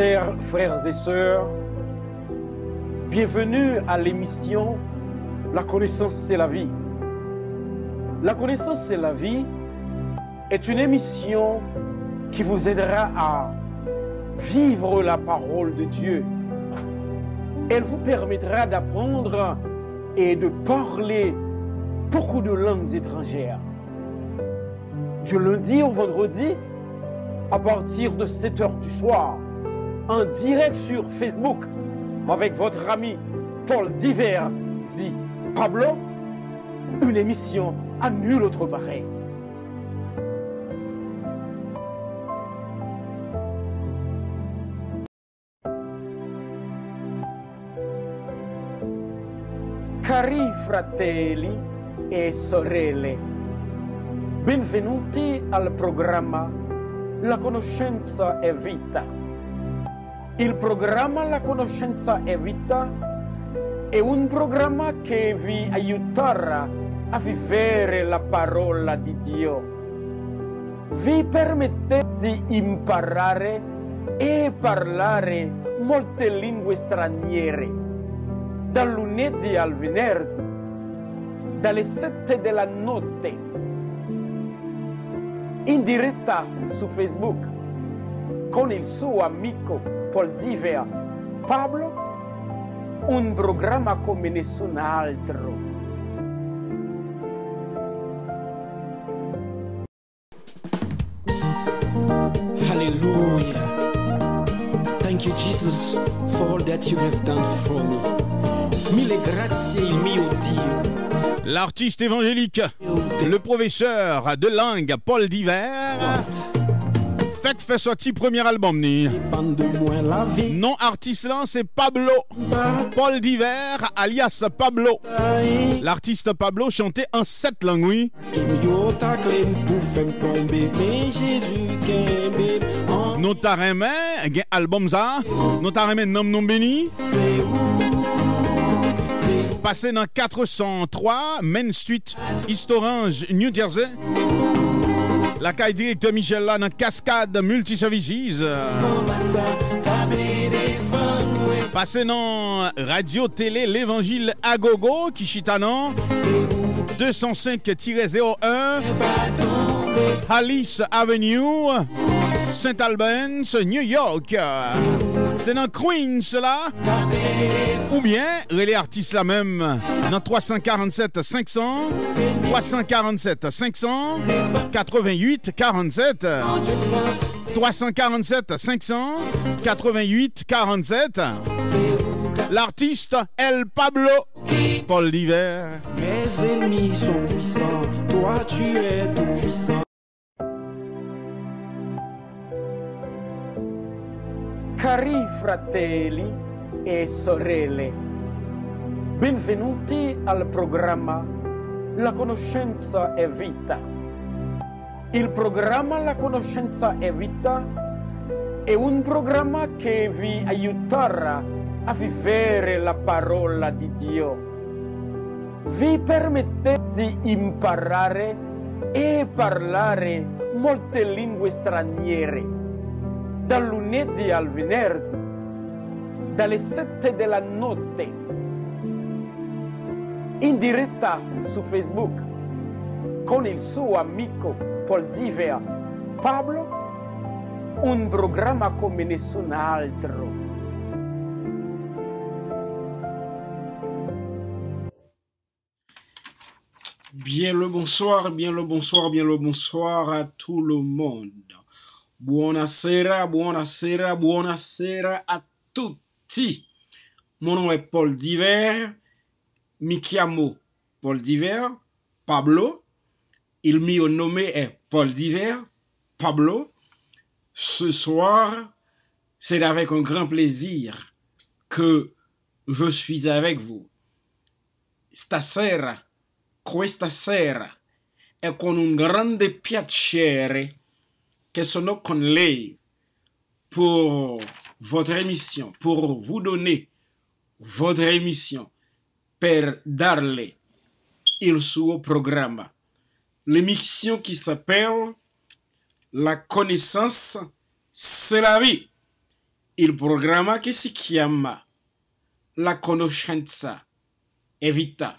Chers frères et sœurs, bienvenue à l'émission La connaissance c'est la vie. La connaissance c'est la vie est une émission qui vous aidera à vivre la parole de Dieu. Elle vous permettra d'apprendre et de parler beaucoup de langues étrangères. Du lundi au vendredi, à partir de 7 heures du soir, en direct sur Facebook avec votre ami Paul Diver, dit Pablo, une émission à nul autre pareil. Cari fratelli e sorelle, benvenuti al programma La conoscenza è vita Il programma La conoscenza e vita è un programma che vi aiuterà a vivere la parola di Dio. Vi permette di imparare e parlare molte lingue straniere. Dal lunedì al venerdì, dalle 7 della notte, in diretta su Facebook con il suo amico Paul Diver, Pablo, un programme comme nessun altro. Alléluia. Thank you, Jesus, for all that you have done for me. Mille grazie, il mio Dio. L'artiste évangélique, le professeur de langue Paul Diver. Fait fait sorti premier album ni. Non artiste là c'est Pablo. Bah. Paul Diver alias Pablo. L'artiste Pablo chantait en sept langues oui. Nous mais album ça. Nous t'arrêtons nom nom béni. Passé dans 403 Main Street, East Orange, New Jersey. La caille directe Michel là dans Cascade Multiservices. Passez dans Radio Télé L'Évangile à Gogo, Kishitanan. 205-01 Alice Avenue, Saint-Albans, New York. C'est dans Queen cela Ou bien, relais artistes là même dans 347 500 347 500 88 47 347 500 88 47 L'artiste El Pablo Paul Diver Mes ennemis sont puissants, toi tu es tout puissant Cari fratelli e sorelle, benvenuti al programma La conoscenza è vita. Il programma La conoscenza è vita è un programma che vi aiuterà a vivere la parola di Dio. Vi permette di imparare e parlare molte lingue straniere dall'unedì al dans les 7 de la notte, en direct sur Facebook con il suo amico Paul Diver Pablo, un programma come nessun altro. Bien le bonsoir, bien le bonsoir, bien le bonsoir à tout le monde. Buonasera, buonasera, buonasera a tutti. Mon nom est Paul Diver. Mi chiamo Paul Diver, Pablo. Il mio nome est Paul Diver, Pablo. Ce soir, c'est avec un grand plaisir que je suis avec vous. Stasera, questa sera, è con un grande piacere qu'on Conley pour votre émission, pour vous donner votre émission, per darle il suo programme. L'émission qui s'appelle La connaissance, c'est la vie. Il programma qui si chiama La conoscenza la vita.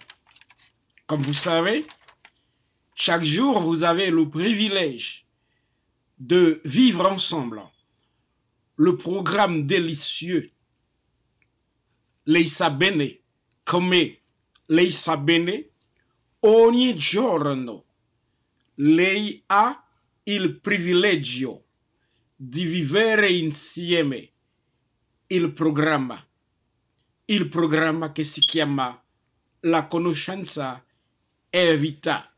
Comme vous savez, chaque jour, vous avez le privilège de vivre ensemble le programme délicieux Les Bene, comme les Bene, ogni giorno lei ha il privilegio di vivere insieme il programma, il programma che si chiama La conoscenza è vita.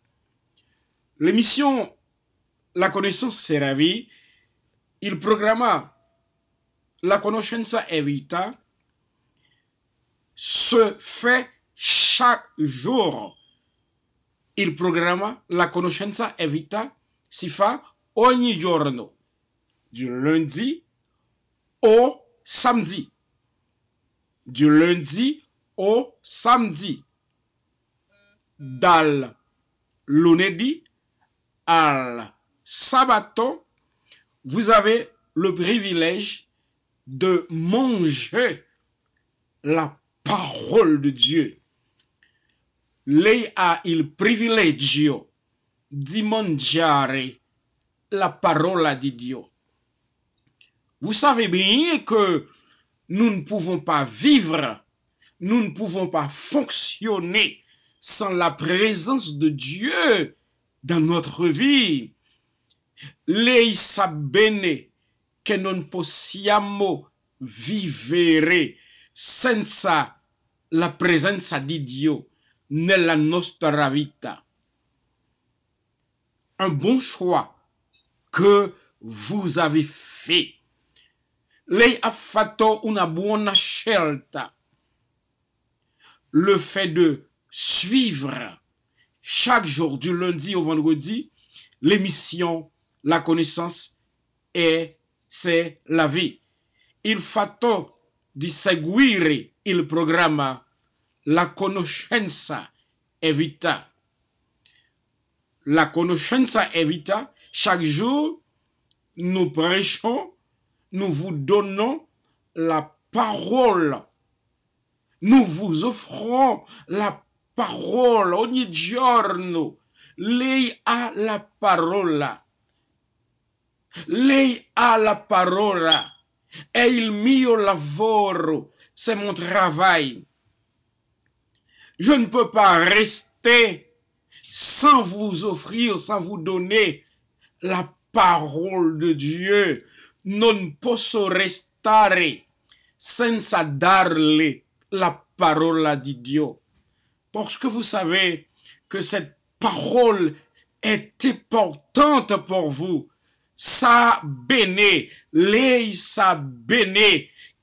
L'émission la connaissance c'est il programma la conoscenza evita se fait chaque jour. Il programma la conoscenza évita. si fa ogni giorno, du lundi au samedi. Du lundi au samedi. Dal lunedì al Sabato, vous avez le privilège de manger la parole de Dieu. Lei il privilegio di mangiare la parole de Dieu. Vous savez bien que nous ne pouvons pas vivre, nous ne pouvons pas fonctionner sans la présence de Dieu dans notre vie sa bene che non possiamo vivere senza la presenza di Dio nella nostra vita. Un bon choix que vous avez fait. Lei ha fatto una buona scelta. Le fait de suivre chaque jour du lundi au vendredi l'émission la connaissance et c'est la vie. Il faut di seguire il programma La conoscenza évita La conoscenza évita chaque jour, nous prêchons, nous vous donnons la parole. Nous vous offrons la parole. Ogni giorno, lei à la parola. Lei a la parola, et il mio lavoro, c'est mon travail. Je ne peux pas rester sans vous offrir, sans vous donner la parole de Dieu. Non posso restare senza darle la parole di Dieu. Parce que vous savez que cette parole est importante pour vous sa bene, lei sa bene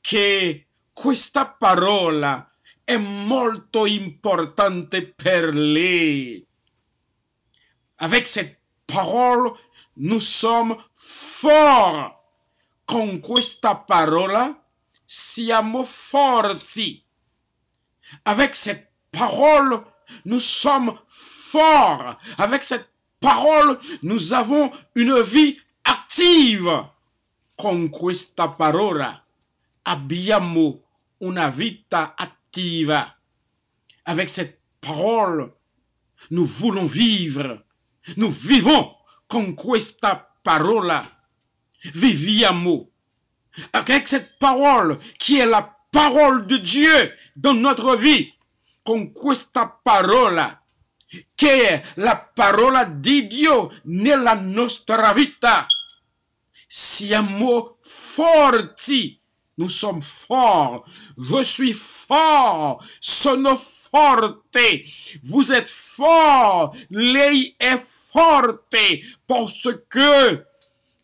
que questa parola è molto importante per lei. Avec cette parole, nous sommes forts. Con questa parola siamo forti. Avec cette parole, nous sommes forts. Avec cette parole, nous avons une vie con questa parola abbiamo una vita attiva. Avec cette parole, nous voulons vivre. Nous vivons con questa parola. Viviamo. Avec cette parole qui est la parole de Dieu dans notre vie. Con questa parola. qui est la parola di Dio nella nostra vita. Si un mot forti. Nous sommes forts. Je suis fort. Sono forte. Vous êtes fort. Lei est forte. Parce que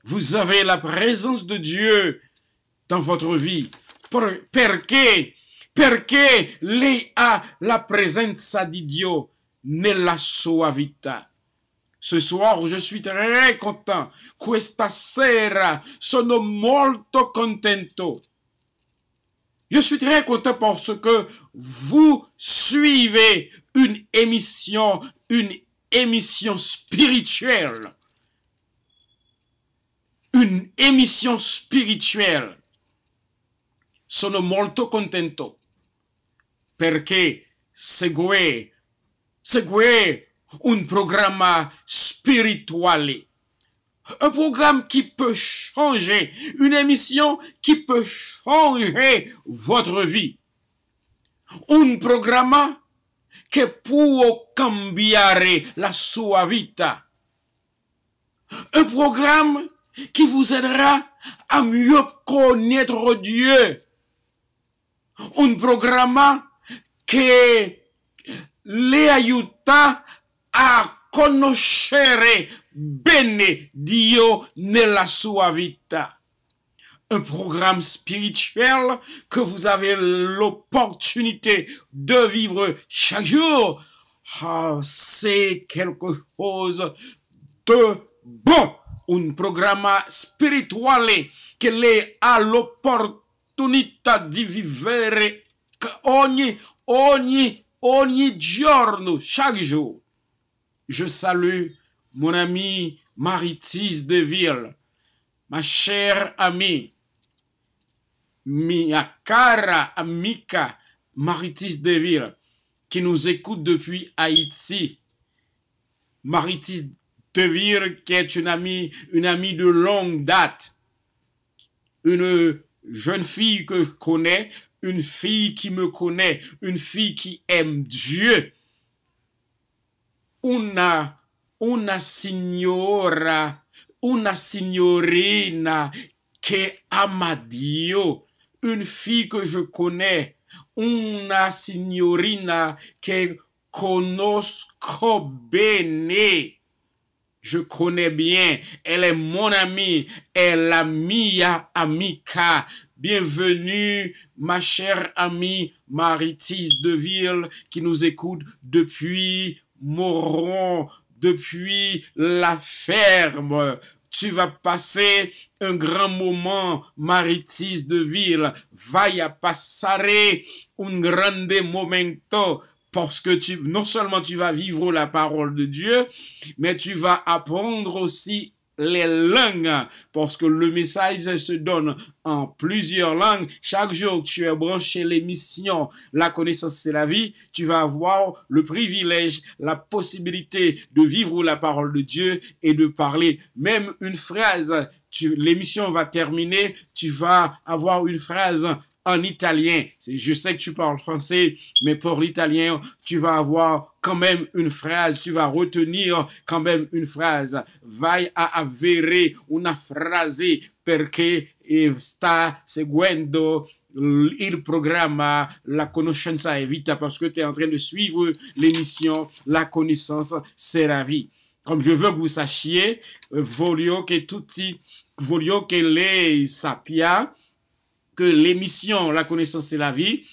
vous avez la présence de Dieu dans votre vie. Perché? Perché lei a la présence di Dio nella sua vita. Ce soir, je suis très content. Questa sera sono molto contento. Je suis très content parce que vous suivez une émission, une émission spirituelle. Une émission spirituelle. Sono molto contento. Perché segue, segue un programme spirituel. Un programme qui peut changer, une émission qui peut changer votre vie. Un programme qui peut cambiare la sua vita. Un programme qui vous aidera à mieux connaître Dieu. Un programme qui les aiuterà conoscere bene Dio nella sua vita. Un programme spirituel que vous avez l'opportunité de vivre chaque jour. Ah, c'est quelque chose de bon. Un programme spirituale qui lei ha l'opportunità di vivere ogni, ogni, ogni giorno, chaque jour je salue mon ami Maritis Deville, ma chère amie, mia cara amica Maritis Deville, qui nous écoute depuis Haïti. Maritis Deville, qui est une amie, une amie de longue date, une jeune fille que je connais, une fille qui me connaît, une fille qui aime Dieu una, una signora, una signorina que amadio, une fille que je connais, una signorina que conosco bene. Je connais bien, elle est mon amie, elle la mia amica. Bienvenue, ma chère amie de Ville. qui nous écoute depuis mourront depuis la ferme. Tu vas passer un grand moment, Maritise de ville. y passare un grande momento. Parce que tu, non seulement tu vas vivre la parole de Dieu, mais tu vas apprendre aussi les langues, parce que le message se donne en plusieurs langues. Chaque jour que tu es branché l'émission La connaissance, c'est la vie, tu vas avoir le privilège, la possibilité de vivre la parole de Dieu et de parler même une phrase. L'émission va terminer, tu vas avoir une phrase en italien. Je sais que tu parles français, mais pour l'italien, tu vas avoir quand même une phrase, tu vas retenir quand même une phrase. Vai a avere una frase perché sta seguendo il programme La conoscenza è vita parce que tu es en train de suivre l'émission La connaissance c'est la vie. Comme je veux que vous sachiez, euh, voglio che tutti, voglio che lei sappia que l'émission La connaissance et la vie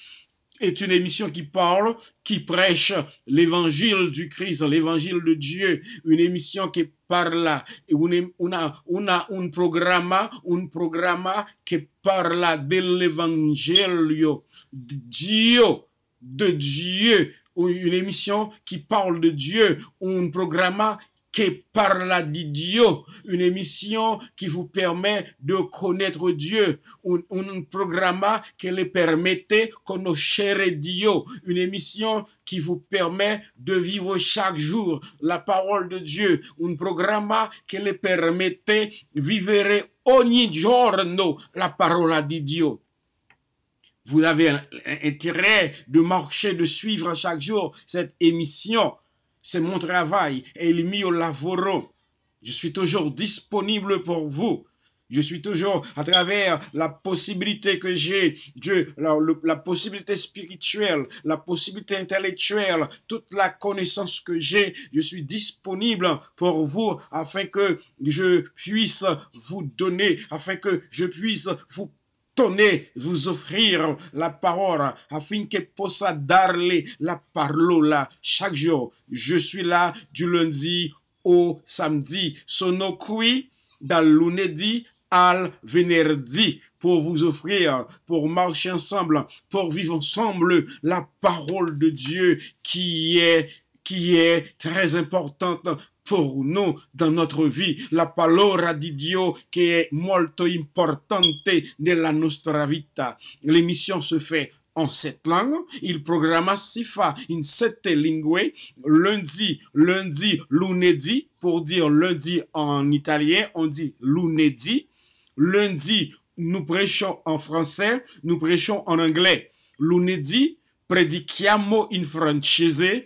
est une émission qui parle, qui prêche l'évangile du Christ, l'évangile de Dieu, une émission qui parle, on a un programme, un programme qui parle de l'évangile de Dieu, de Dieu, une émission qui parle de Dieu, un programme que par d'idiot, une émission qui vous permet de connaître Dieu, un, programme qui le permette connaître Dio, une émission qui vous permet de vivre chaque jour la parole de Dieu, un programme qui le de vivre ogni giorno la parole di Dio. Vous avez intérêt de marcher, de suivre chaque jour cette émission c'est mon travail et il mio lavoro. Je suis toujours disponible pour vous. Je suis toujours à travers la possibilité que j'ai, Dieu, la, possibilité spirituelle, la possibilité intellectuelle, toute la connaissance que j'ai, je suis disponible pour vous afin que je puisse vous donner, afin que je puisse vous Tenez, vous offrir la parole afin que possa darle la parole chaque jour. Je suis là du lundi au samedi. Sono qui dal lundi al venerdi pour vous offrir, pour marcher ensemble, pour vivre ensemble la parole de Dieu qui est qui est très importante pour nous dans notre vie. La parole di Dio qui est molto importante la nostra vita. L'émission se fait en sept langues. Il programma si fa in sette lingue. Lundi, lundi, lunedì. Pour dire lundi en italien, on dit lunedì. Lundi, nous prêchons en français, nous prêchons en anglais. Lunedì, predichiamo in francese.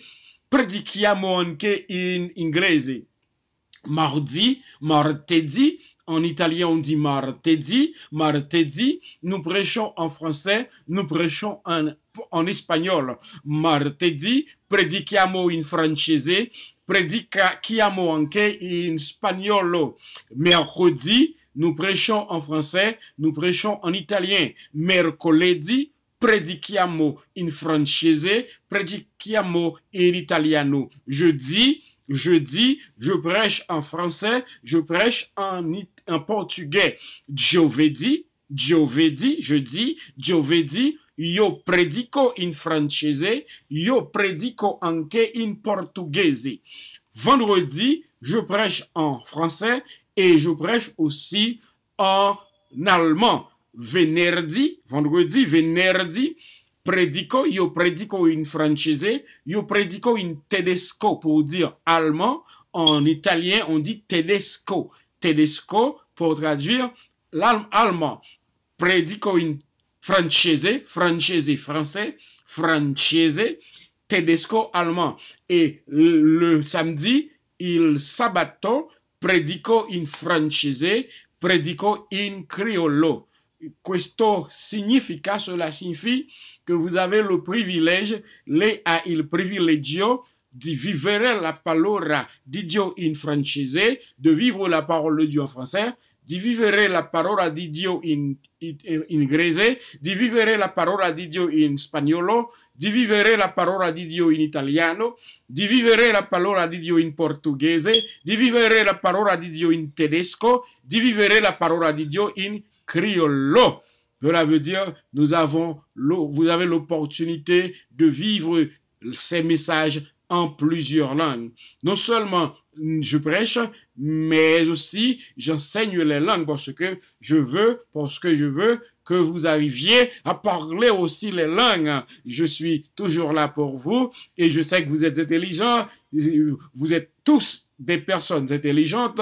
Prediciamo anche in inglese. Mardi, martedì, en italien on dit martedì, martedì, nous prêchons en français, nous prêchons en, en espagnol. Martedì, prédicamo in francese, prédicamo anche in spagnolo. Mercredi, nous prêchons en français, nous prêchons en italien. mercoledi predichiamo in francese, predichiamo in italiano. Je dis, je dis, je prêche en français, je prêche en, portugais. Giovedì, giovedì, jeudi, je dis, io predico in francese, io predico anche in portugais. Vendredi, je prêche en français et je prêche aussi en allemand. Vendredi, vendredi, vendredi, predico, yo predico in francese, yo predico in tedesco pour dire allemand. En italien, on dit tedesco. Tedesco pour traduire l'allemand. Predico in francese, francese, français, francese, tedesco, allemand. Et le samedi, il sabato, predico in francese, predico in criollo. questo significa, cela signifie que vous avez le privilège, lei ha il privilegio di vivere la parola di Dio in francese, di vivere la parola di Dio in francese, di vivere la parola di Dio in, inglese, di vivere la parola di Dio in spagnolo, di vivere la parola di Dio in italiano, di vivere la parola di Dio in portoghese, di vivere la parola di Dio in tedesco, di vivere la parola di Dio in criollo. Cela veut dire, nous avons, vous avez l'opportunité de vivre ces messages en plusieurs langues. Non seulement je prêche, mais aussi j'enseigne les langues parce que je veux, parce que je veux que vous arriviez à parler aussi les langues. Je suis toujours là pour vous et je sais que vous êtes intelligents, vous êtes tous des personnes intelligentes,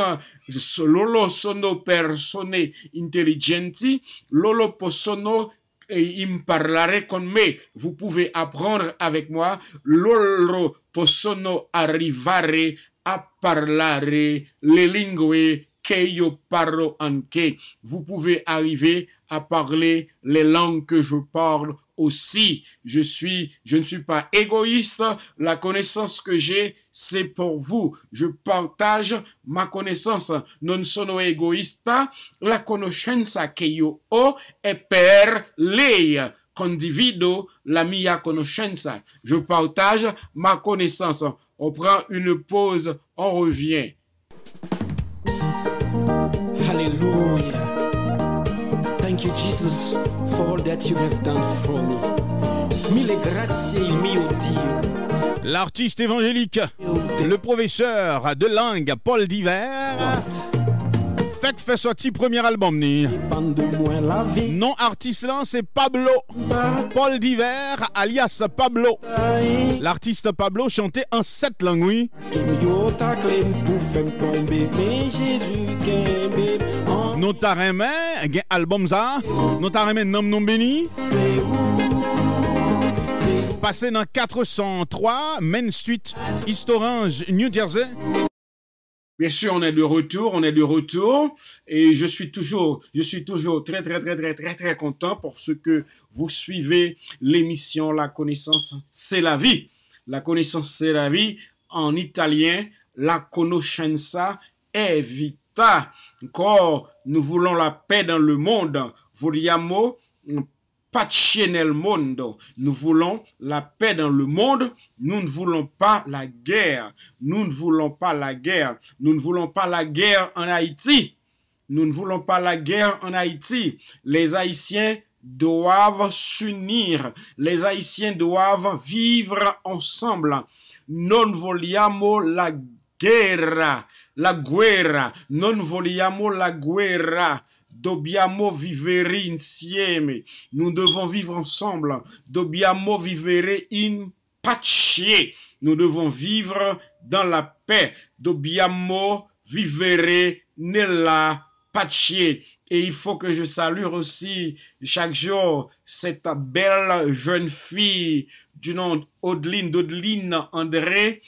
lolo sono persone intelligenti, lolo possono eh, imparlare con me, vous pouvez apprendre avec moi, Lolo possono arrivare a parlare le lingue que io parlo anche. Vous pouvez arriver à parler les langues que je parle aussi. Je suis, je ne suis pas égoïste. La connaissance que j'ai, c'est pour vous. Je partage ma connaissance. Non sono egoista. La conoscenza che io ho è per lei. Condivido la mia conoscenza. Je partage ma connaissance. On prend une pause, on revient. Mille L'artiste évangélique, le professeur de langue Paul Diver. fait fait sorti premier album ni. Non artiste là c'est Pablo. Paul Diver alias Pablo. L'artiste Pablo chantait en sept langues oui. Notre gen album za, aimé, Nom Nom Beni. Passé dans 403 Main Street, East New Jersey. Bien sûr, on est de retour, on est de retour, et je suis toujours, je suis toujours très, très, très, très, très, très content pour ce que vous suivez l'émission La connaissance, c'est la vie. La connaissance, c'est la vie. En italien, la conoscenza è vita. Encore, nous voulons la paix dans le monde. pace nel mondo. Nous voulons la paix dans le monde. Nous ne voulons pas la guerre. Nous ne voulons pas la guerre. Nous ne voulons pas la guerre en Haïti. Nous ne voulons pas la guerre en Haïti. Les Haïtiens doivent s'unir. Les Haïtiens doivent vivre ensemble. Non pas la guerre la guerra, non voliamo la guerra. Dobbiamo vivere insieme. Nous devons vivre ensemble. Dobbiamo vivere in pace. Nous devons vivre dans la paix. Dobbiamo vivere nella pace. Et il faut que je salue aussi chaque jour cette belle jeune fille du nom d'Audeline d'Audeline André,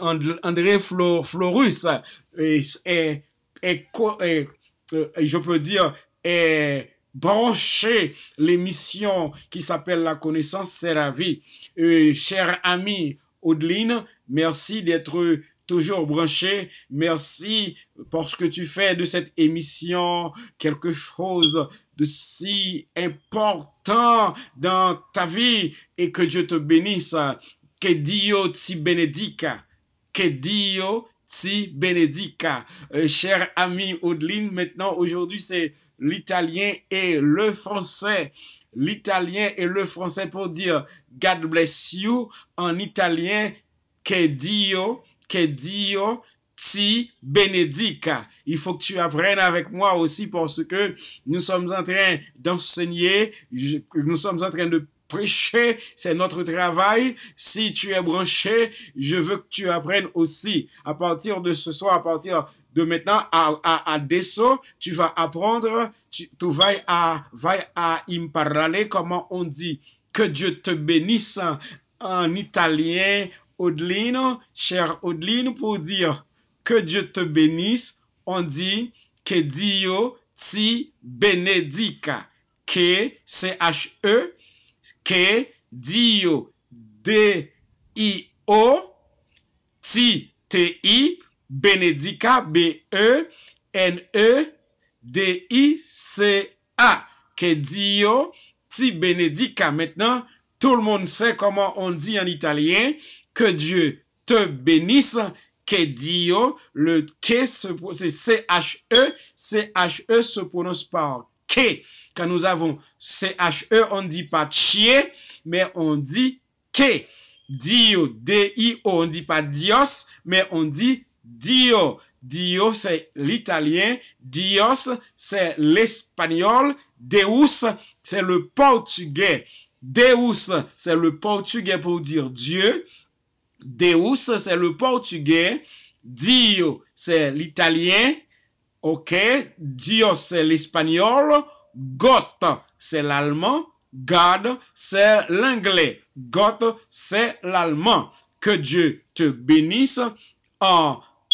André Florus. Euh, et, je peux dire, est brancher l'émission qui s'appelle La connaissance, c'est la vie. Euh, chère cher ami merci d'être toujours branché. Merci pour ce que tu fais de cette émission quelque chose de si important dans ta vie et que Dieu te bénisse. Que Dio ti benedica. Que Dio ti benedica. Euh, cher ami Audeline, maintenant aujourd'hui c'est l'italien et le français. L'italien et le français pour dire God bless you en italien. Que Dio que Dieu ti benedica. Il faut que tu apprennes avec moi aussi parce que nous sommes en train d'enseigner, nous sommes en train de prêcher, c'est notre travail. Si tu es branché, je veux que tu apprennes aussi. À partir de ce soir, à partir de maintenant à, à, tu vas apprendre, tu, tu vas à, vas à imparler comment on dit que Dieu te bénisse en italien, Odlino, chère Odeline, pour dire que Dieu te bénisse, on dit que Dio ti benedica. Que, C-H-E, que Dio, D-I-O, ti, T-I, benedica, B-E-N-E-D-I-C-A. Que Dio ti benedica. Maintenant, tout le monde sait comment on dit en italien que Dieu te bénisse. Que Dio, le que se C-H-E, C-H-E se prononce par que. Quand nous avons C-H-E, on ne dit pas chier, mais on dit que. Dio, D-I-O, on ne dit pas Dios, mais on dit Dio. Dio, c'est l'italien. Dios, c'est l'espagnol. Deus, c'est le portugais. Deus, c'est le portugais pour dire Dieu. Deus, c'est le portugais. Dio, c'est l'italien. OK. Dios, c'est l'espagnol. Got, c'est l'allemand. God, c'est l'anglais. Got, c'est l'allemand. Que Dieu te bénisse.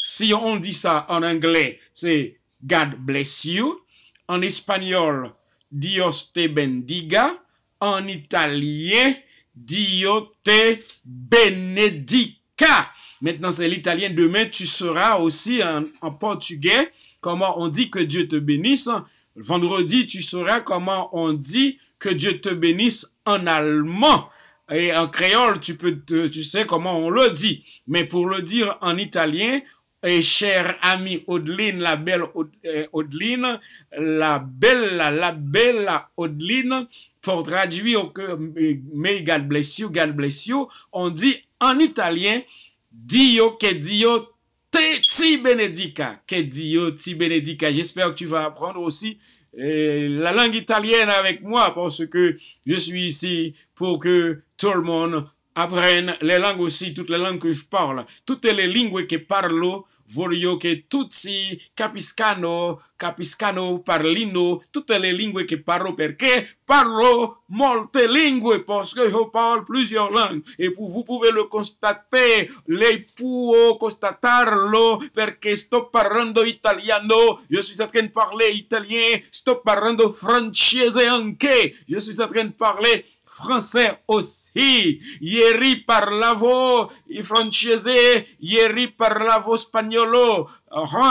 si on dit ça en anglais, c'est God bless you. En espagnol, Dios te bendiga. En italien, Dio te benedica. Maintenant, c'est l'italien. Demain, tu seras aussi en, portugais. Comment on dit que Dieu te bénisse. Vendredi, tu sauras comment on dit que Dieu te bénisse en allemand. Et en créole, tu peux, tu sais comment on le dit. Mais pour le dire en italien, et cher ami Odeline, la belle Odeline, euh, la belle, la belle Odeline, pour traduire que euh, may God bless you, God bless you, on dit en italien, Dio que Dio te ti benedica, que Dio ti benedica. J'espère que tu vas apprendre aussi euh, la langue italienne avec moi parce que je suis ici pour que tout le monde apprennent les langues aussi, toutes les langues que je parle, toutes les langues que parlo, voglio che tutti capiscano, capiscano, parlino Toutes les langues que parlo perché parlo molte lingue parce que je parle plusieurs langues et vous pouvez le constater, Les può constatarlo perché sto parlando italiano, je suis en train de parler italien, sto parlando francese anche, je suis en train de parler français aussi. parlavo francese, parlavo spagnolo.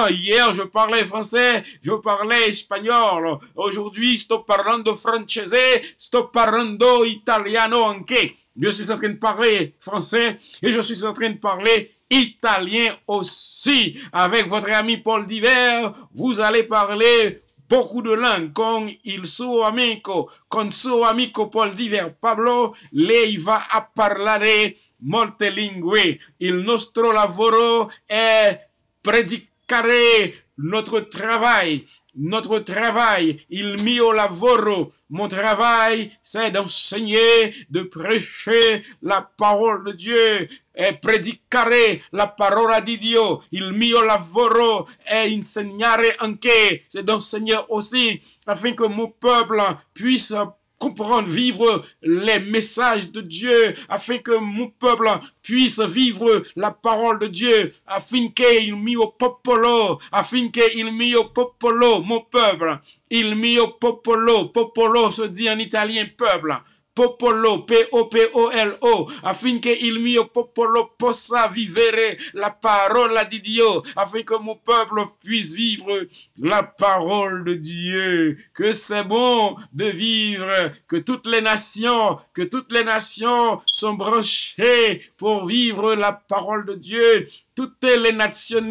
Hier, je parlais français, je parlais espagnol. Aujourd'hui, sto parlando francese, sto parlando italiano anche. Je suis en train de parler français et je suis en train de parler italien aussi. Avec votre ami Paul Diver, vous allez parler beaucoup de langues, comme il suo amico, con suo amico Paul Diver Pablo, il va a parlare molte lingue. Il nostro lavoro est predicare notre travail notre travail, il mio lavoro, mon travail, c'est d'enseigner, de prêcher la parole de Dieu, et prédicare la parole di Dio. Il mio lavoro è insegnare anche, c'est d'enseigner aussi, afin que mon peuple puisse comprendre, vivre les messages de Dieu, afin que mon peuple puisse vivre la parole de Dieu, afin qu'il mio popolo, afin qu'il mio popolo, mon peuple, il mio popolo, popolo se dit en italien peuple, popolo P-O-P-O-L-O il mio popolo possa vivere la parole di Dieu, afin que mon peuple puisse vivre la parole de Dieu que c'est bon de vivre que toutes les nations que toutes les nations sont branchées pour vivre la parole de Dieu toutes les nations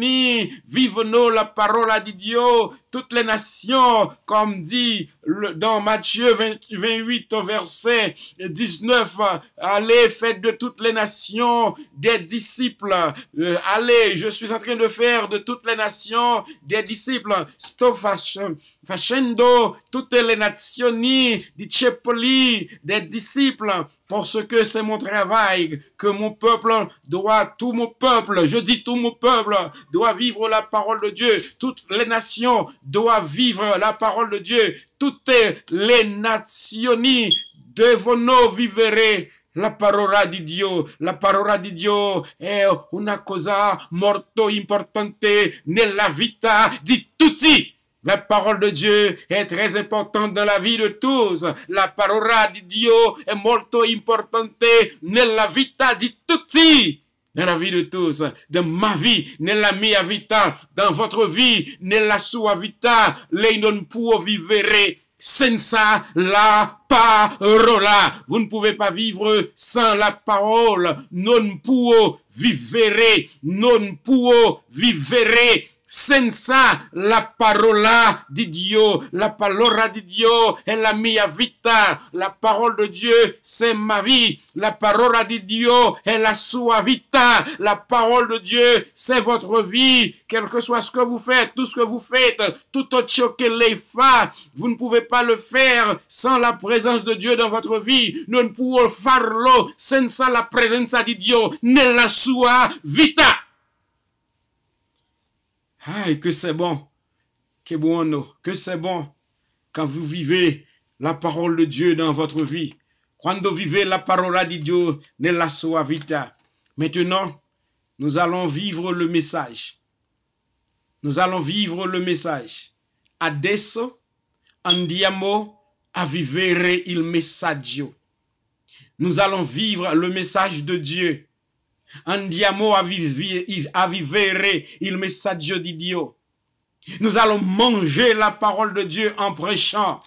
vivons nous la parole de Dieu, toutes les nations, comme dit dans Matthieu 28 verset 19, allez, faites de toutes les nations des disciples, euh, allez, je suis en train de faire de toutes les nations des disciples, fashion. « Fascendo toutes les nazioni di Cepoli, des disciples, parce que c'est mon travail, que mon peuple doit, tout mon peuple, je dis tout mon peuple, doit vivre la parole de Dieu. Toutes les nations doivent vivre la parole de Dieu. Toutes les nations devono vivre la parola di Dio, la parola di Dio è una cosa molto importante nella vita di tutti. La parole de Dieu est très importante dans la vie de tous. La parola di Dio è molto importante nella vita di tutti. Dans la vie de tous, dans ma vie, nella mia vita, dans votre vie, nella sua vita, lei non può vivere senza la parola. Vous ne pouvez pas vivre sans la parole. Non può vivere, non può vivere senza la parola di Dio, la parola di Dio è la mia vita, la parole de Dieu c'est ma vie, la parola di Dio è la sua vita, la parole de Dieu c'est votre vie, quel que soit ce que vous faites, tout ce que vous faites, tout autre que les fa, vous ne pouvez pas le faire sans la présence de Dieu dans votre vie, Nous ne pouvons farlo senza la presenza di Dio nella sua vita. Ah, que c'est bon. Que que c'est bon quand vous vivez la parole de Dieu dans votre vie. Quand vous vivez la parole de Dieu nella sua vita. Maintenant, nous allons vivre le message. Nous allons vivre le message. Adesso andiamo a vivere il messaggio. Nous allons vivre le message de Dieu. Andiamo a vivere il messaggio di Dio. Nous allons manger la parole de Dieu en prêchant.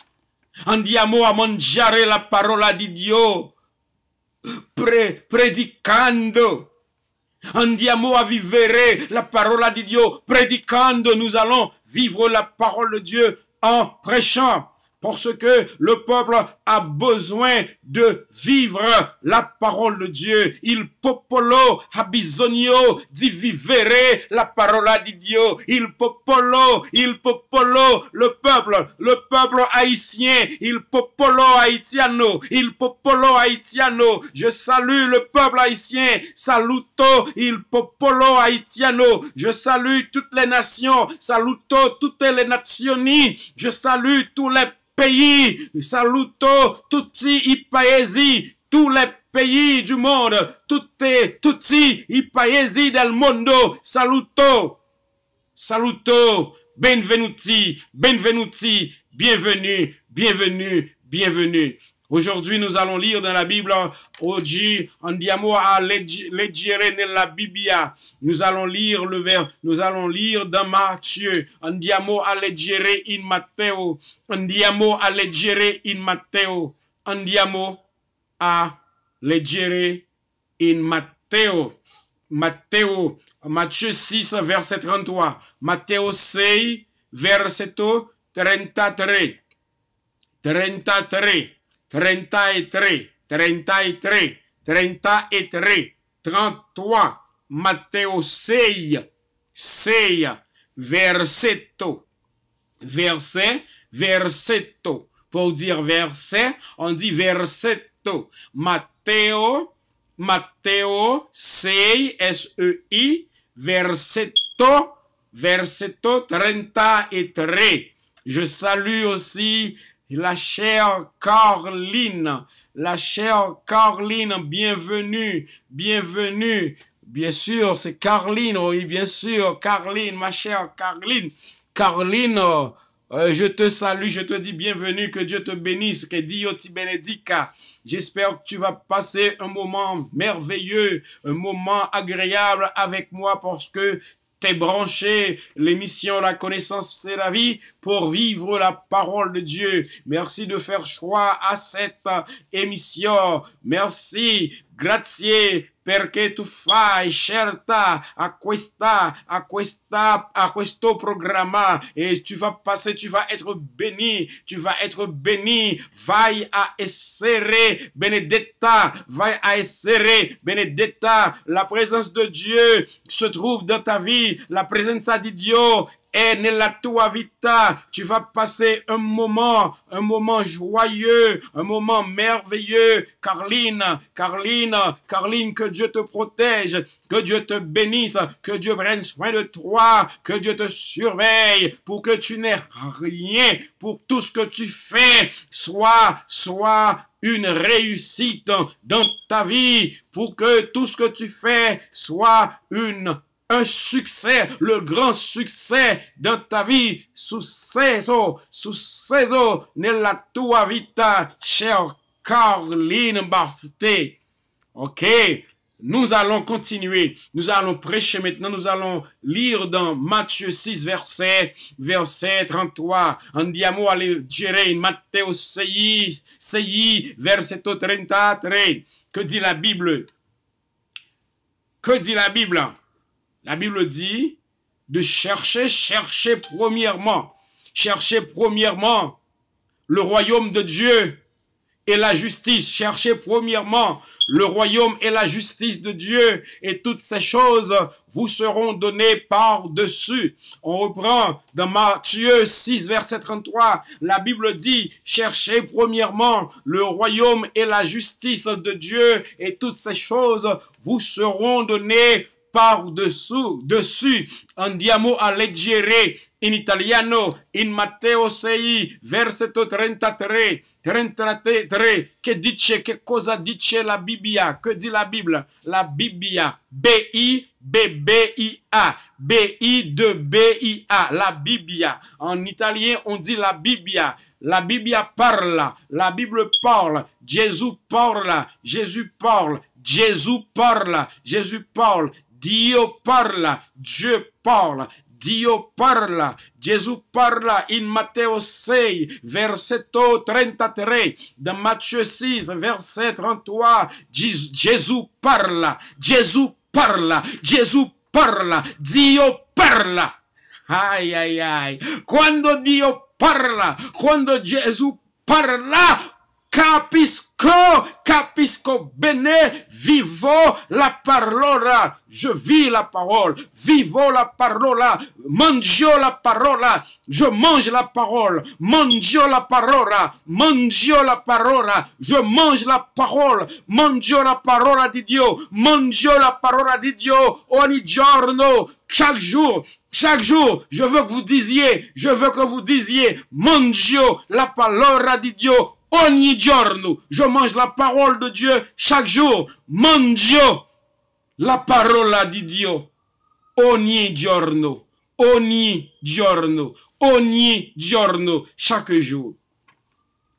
Andiamo a mangiare la parola di Dio. Pre predicando. Andiamo a vivere la parola di Dio. Predicando, nous allons vivre la parole de Dieu en prêchant. Parce que le peuple a besoin de vivre la parole de Dieu. Il popolo a bisogno di vivere la parola di Dio. Il popolo, il popolo, le peuple, le peuple haïtien, il popolo haïtiano, il popolo haïtiano. Je salue le peuple haïtien. Saluto il popolo haïtiano. Je salue toutes les nations. Saluto toutes les nazioni. Je salue tous les Payi, saluto, touti y payezi, tout le payi du monde, touti y payezi del mondo, saluto, saluto, benvenuti, benvenuti, bienvenu, bienvenu, bienvenu. Aujourd'hui, nous allons lire dans la Bible, Oggi andiamo a leggere nella Bibbia. Nous allons lire le vers, nous allons lire dans Matthieu. Andiamo a leggere in Matteo. Andiamo a leggere in Matteo. Andiamo a leggere in Matteo. Matteo, Matthieu 6, verset 33. Matteo 6, versetto 33. 33. 33, 33, 33, 33, Matthéo 6, 6, versetto, verset, versetto. Pour dire verset, on dit versetto. Matteo, Matteo 6, S-E-I, e versetto, versetto 33. Je salue aussi la chère Caroline, la chère Caroline, bienvenue, bienvenue. Bien sûr, c'est Caroline, oui, bien sûr, Caroline, ma chère Caroline. Caroline, euh, je te salue, je te dis bienvenue, que Dieu te bénisse, que Dio te benedica. J'espère que tu vas passer un moment merveilleux, un moment agréable avec moi parce que brancher l'émission La connaissance, c'est la vie pour vivre la parole de Dieu. Merci de faire choix à cette émission. Merci Grazie perché tu fais scelta à questa, à questa, à questo programma et tu vas passer, tu vas être béni, tu vas être béni. Vai a essere benedetta, vai a essere benedetta. La présence de Dieu se trouve dans ta vie, la présence di Dio et la tua vita, tu vas passer un moment, un moment joyeux, un moment merveilleux. Carline, Carline, Carline, que Dieu te protège, que Dieu te bénisse, que Dieu prenne soin de toi, que Dieu te surveille pour que tu n'aies rien, pour tout ce que tu fais, soit, soit une réussite dans ta vie, pour que tout ce que tu fais soit une un succès, le grand succès dans ta vie. sous ses successo nella tua vita, chère Caroline Barthé. Ok, nous allons continuer. Nous allons prêcher maintenant. Nous allons lire dans Matthieu 6, verset, verset 33. Andiamo a leggere in Matteo 6, 6, versetto 33. Que dit la Bible? Que dit la Bible? La Bible dit de chercher, chercher premièrement, chercher premièrement le royaume de Dieu et la justice. Chercher premièrement le royaume et la justice de Dieu et toutes ces choses vous seront données par-dessus. On reprend dans Matthieu 6, verset 33. La Bible dit, cherchez premièrement le royaume et la justice de Dieu et toutes ces choses vous seront données par-dessous, dessus. Andiamo a leggere in italiano, in Matteo 6, versetto 33. 33 che dice che cosa dice la Bibbia, que dit la Bible, la Bibbia, B-I, B-B-I-A, B-I de B-I-A, la Bibbia. En italien, on dit la Bibbia. La Bibbia parle, la Bible parle, Jésus parle, Jésus parle, Jésus parle, Jésus parle, Dio parla, Dieu parla. Dio parla, Gesù parla in Matteo 6, versetto 33, da Matteo 6, verset 33, Gesù parla, Gesù parla, Gesù parla, Dio parla. Ai ai ai, quando Dio parla, quando Gesù parla, Capisco, capisco bene, vivo la parola. Je vis la parole. Vivo la parola. Mangio la parola. Je mange la parole. Mangio la parola. Mangio la parola. Je mange la parole. Mangio la parola di Dio. Mangio la parola di Dio. Ogni giorno. Chaque jour, chaque jour, je veux que vous disiez, je veux que vous disiez, mangio la parola di Dio, Ogni giorno, je mange la parole de Dieu chaque jour. Mangio la parola di Dio. Ogni giorno, ogni giorno, ogni giorno, chaque jour.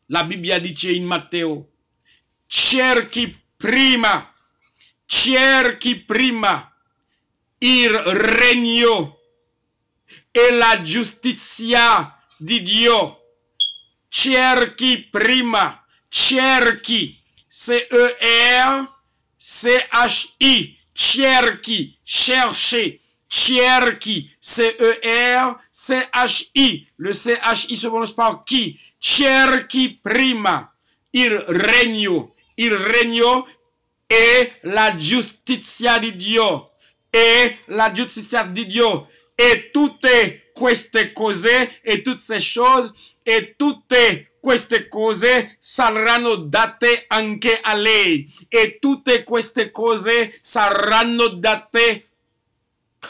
La Bibbia dit in Matteo, qui prima, qui prima il regno e la giustizia di Dio Cherki Prima. Cherki. C-E-R-C-H-I. Cherki. Chercher. Cherki. C-E-R-C-H-I. Le C-H-I se prononce par qui. Cherki Prima. Il règne, Il règne et la justicia di Dio. Et la justicia di Dio. Et toutes est queste causé et toutes ces choses e tutte queste cose saranno date anche a lei e tutte queste cose saranno date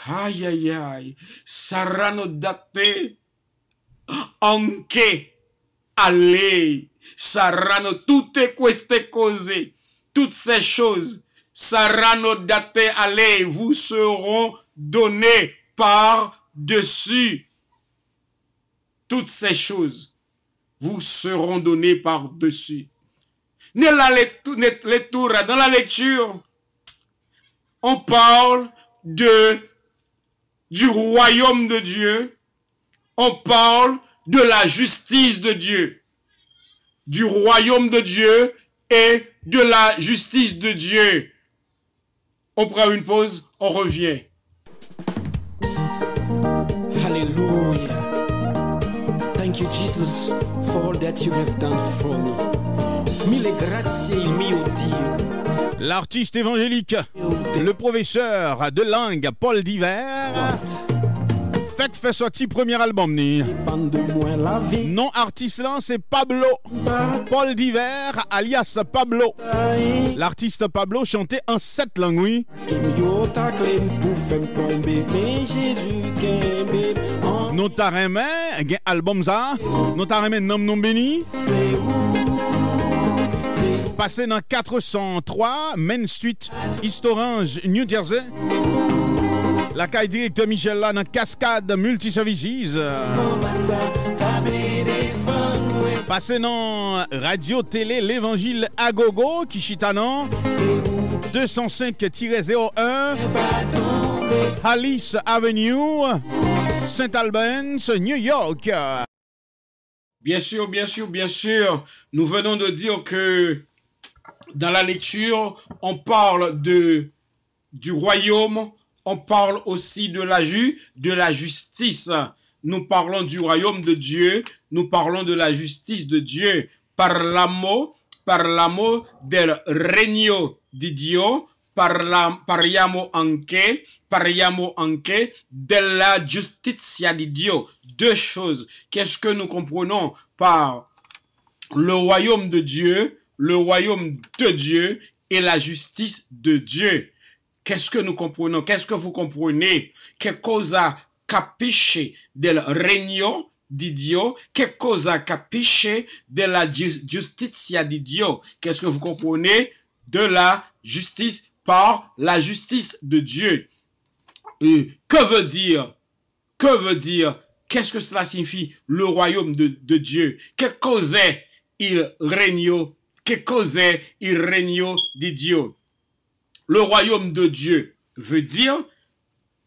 ai, ai, ai saranno date anche a lei saranno tutte queste cose toutes ces choses saranno date à lei, vous seront données par-dessus toutes ces choses vous seront données par-dessus. Dans la lecture, on parle de, du royaume de Dieu, on parle de la justice de Dieu, du royaume de Dieu et de la justice de Dieu. On prend une pause, on revient. L'artiste évangélique, le professeur de langue Paul Diver, fait fait sortir premier album Non artiste là c'est Pablo. Paul Diver alias Pablo. L'artiste Pablo chantait en sept langues oui notaremen gen albom za, notaremen Nom Nom Beni. Passé dans 403 Main Street, East Orange, New Jersey. La caille directe Michel la nan Cascade Multiservices. Passé dans Radio Télé l'Évangile Agogo, Kishitanan. C'est 205-01 Alice Avenue, saint Albans, New York. Bien sûr, bien sûr, bien sûr. Nous venons de dire que dans la lecture, on parle de, du royaume, on parle aussi de la, ju, de la justice. Nous parlons du royaume de Dieu, nous parlons de la justice de Dieu. par l'amour par l'amour del regno di Dio, parla, parliamo anche, parliamo anche della giustizia di Dio. Deux choses. Qu'est-ce que nous comprenons par le royaume de Dieu, le royaume de Dieu et la justice de Dieu? Qu'est-ce que nous comprenons? Qu'est-ce que vous comprenez? Que cosa capisce del regno? quelque de la justice di Qu'est-ce que vous comprenez de la justice par la justice de Dieu? que veut dire? Que veut dire? Qu'est-ce que cela signifie le royaume de, de Dieu? Que causait il règne? Que causait il règne di Le royaume de Dieu veut dire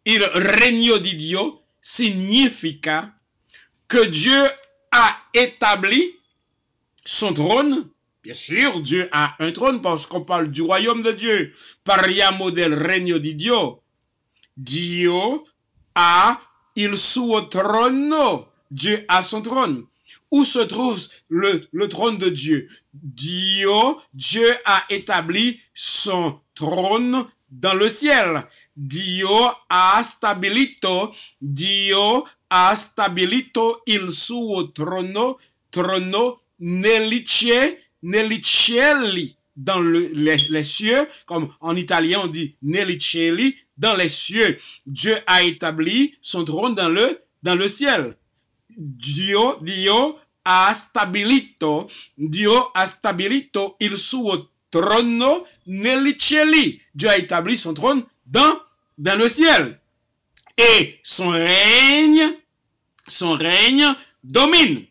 il règne di Dio. signifie que Dieu a établi son trône. Bien sûr, Dieu a un trône parce qu'on parle du royaume de Dieu. Paria modèle regno di Dio. Dio a il suo trono. Dieu a son trône. Où se trouve le, trône de Dieu Dio, Dieu a établi son trône dans le ciel. Dio ha stabilito, Dio ha stabilito il suo trono, trono nelice, nelicelli, dans le, les, cieux, comme en italien on dit nelicelli, dans les cieux. Dieu a établi son trône dans le, dans le ciel. Dio, Dio ha stabilito, Dio ha stabilito il suo trono nelicelli, Dieu a établi son trône dans dans le ciel. Et son règne, son règne domine.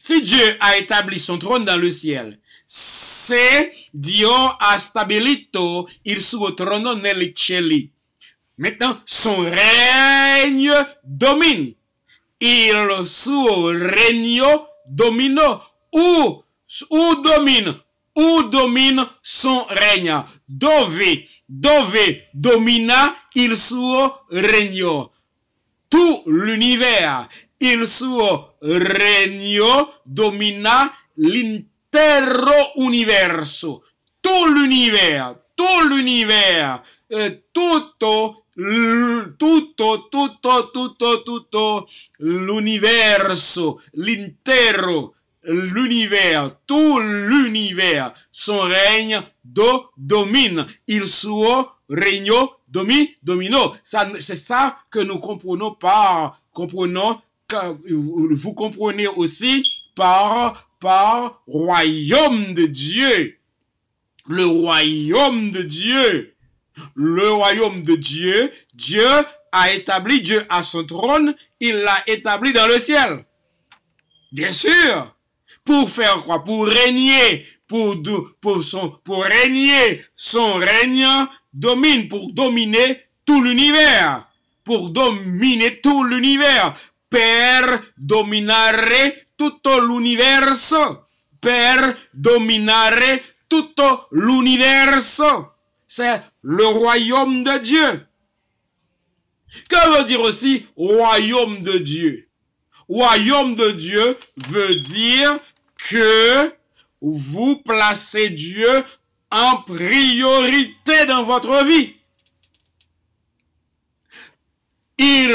Si Dieu a établi son trône dans le ciel, c'est Dieu a stabilito il suo trono nel cieli. Maintenant, son règne domine. Il suo regno domino Où Où domine où domine son règne. Dove, dove domina il suo regno. Tout l'univers, il suo regno domina l'intero universo. Tout l'univers, tout l'univers, eh, tutto, tutto, tutto, tutto, tutto l'universo, l'intero universo. l'univers, tout l'univers, son règne do domine. Il soit règne domi domino. C'est ça que nous comprenons par, comprenons, vous comprenez aussi par, par royaume de Dieu. Le royaume de Dieu. Le royaume de Dieu. Dieu a établi, Dieu à son trône, il l'a établi dans le ciel. Bien sûr, pour faire quoi Pour régner, pour, pour, son, pour régner. Son règne domine, pour dominer tout l'univers. Pour dominer tout l'univers. Per dominare tutto l'universo. Per dominare tutto l'universo. C'est le royaume de Dieu. Que veut dire aussi royaume de Dieu Royaume de Dieu veut dire que vous placez Dieu en priorité dans votre vie. Il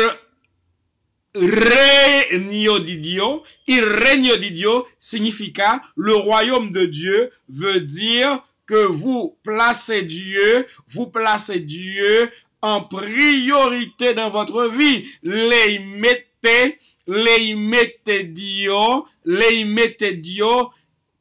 règne di Dio, il règne di signifie le royaume de Dieu veut dire que vous placez Dieu, vous placez Dieu en priorité dans votre vie. Les mettez, les mettez Dieu lei mette Dio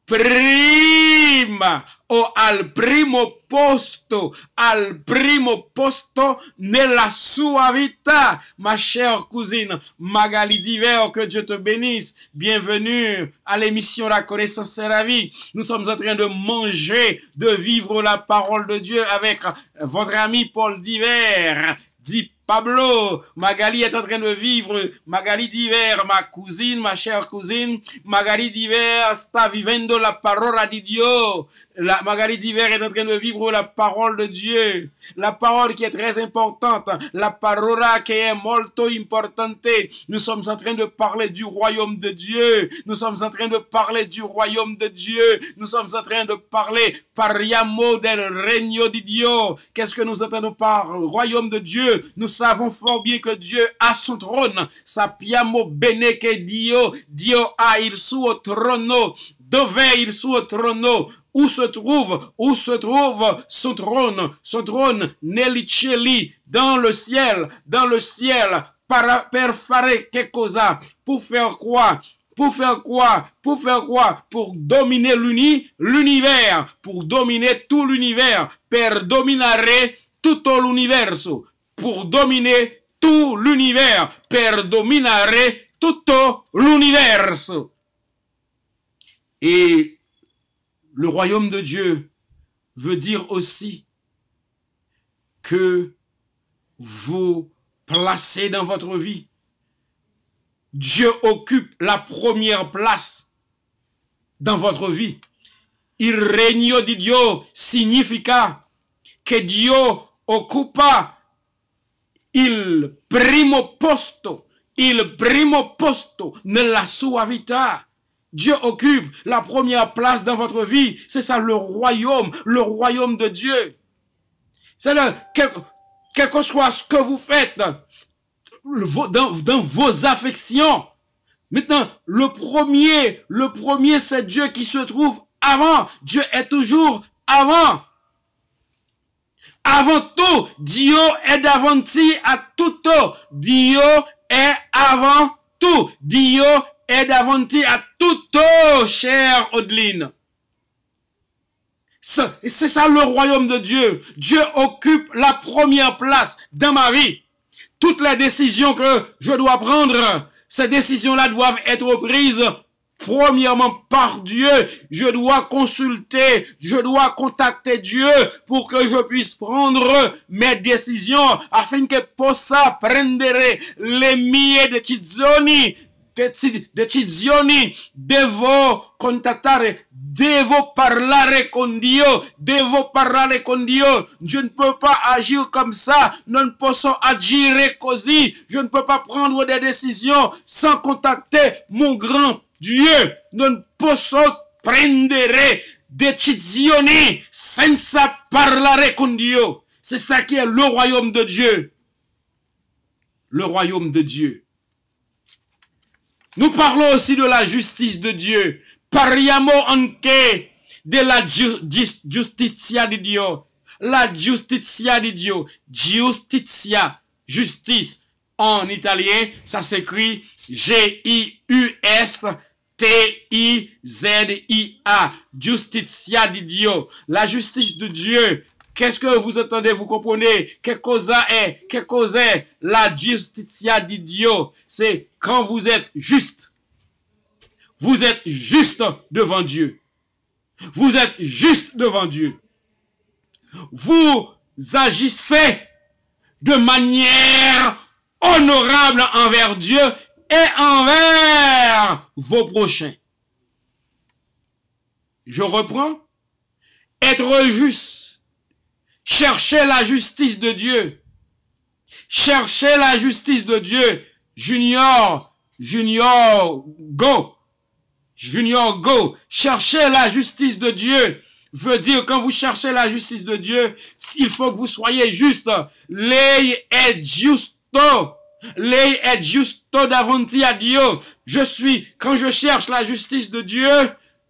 prima o al primo posto, al primo posto nella sua vita. Ma chère cousine Magali Diver, que Dieu te bénisse. Bienvenue à l'émission La connaissance et la vie. Nous sommes en train de manger, de vivre la parole de Dieu avec votre ami Paul Diver, dit Pablo, Magali est en train de vivre, Magali d'hiver, ma cousine, ma chère cousine, Magali d'hiver, sta vivendo la parola di Dio. La Magali d'hiver est en train de vivre la parole de Dieu, la parole qui est très importante, la parola qui est molto importante. Nous sommes en train de parler du royaume de Dieu, nous sommes en train de parler du royaume de Dieu, nous sommes en train de parler pariamo del regno di Dio. Qu'est-ce que nous entendons par royaume de Dieu? savons fort bien que Dieu a son trône. Sapiamo bene que Dio, Dio a il suo trône. Dove il suo trône. où se trouve, où se trouve son trône, son trône, Nelicheli, dans le ciel, dans le ciel, para, per fare che cosa, pour faire quoi, pour faire quoi, pour faire quoi, pour dominer l'uni, l'univers, pour dominer tout l'univers, per dominare tutto l'universo, pour dominer tout l'univers, per dominare tutto l'universo. Et le royaume de Dieu veut dire aussi que vous placez dans votre vie. Dieu occupe la première place dans votre vie. Il regno di Dieu. significa que Dieu occupa il primo posto, il primo posto nella sua vita. Dieu occupe la première place dans votre vie. C'est ça le royaume, le royaume de Dieu. C'est quel, quel, que soit ce que vous faites dans, dans vos affections. Maintenant, le premier, le premier, c'est Dieu qui se trouve avant. Dieu est toujours avant. Avant tout, Dieu est davanti à tout. Dieu est avant tout. Dieu est davanti à tout, chère Odeline. C'est ça le royaume de Dieu. Dieu occupe la première place dans ma vie. Toutes les décisions que je dois prendre, ces décisions-là doivent être prises Premièrement, par Dieu, je dois consulter, je dois contacter Dieu pour que je puisse prendre mes décisions afin que ça prendre les milliers de tizioni, decisioni devo contattare, devo parlare con Dio, devo parlare con Dio. Je ne peux pas agir comme ça, non posso agire così. Je ne peux pas prendre des décisions sans contacter mon grand Dieu non prendre prendre décisions sans parler avec Dieu. C'est ça qui est le royaume de Dieu. Le royaume de Dieu. Nous parlons aussi de la justice de Dieu. Parliamo anche de la justice di Dio. La justice de Dio. Justicia. Justice. En italien, ça s'écrit G-I-U-S. T-I-Z-I-A. Justitia di Dio... La justice de Dieu. Qu'est-ce que vous attendez, vous comprenez? Que cosa est, que cosa est la justitia di Dio... C'est quand vous êtes juste. Vous êtes juste devant Dieu. Vous êtes juste devant Dieu. Vous agissez de manière honorable envers Dieu et envers vos prochains. Je reprends. Être juste. Cherchez la justice de Dieu. Cherchez la justice de Dieu. Junior, junior, go. Junior, go. Cherchez la justice de Dieu veut dire quand vous cherchez la justice de Dieu, il faut que vous soyez juste. Lei est Juste. Lei est juste davanti Dieu. Je suis, quand je cherche la justice de Dieu,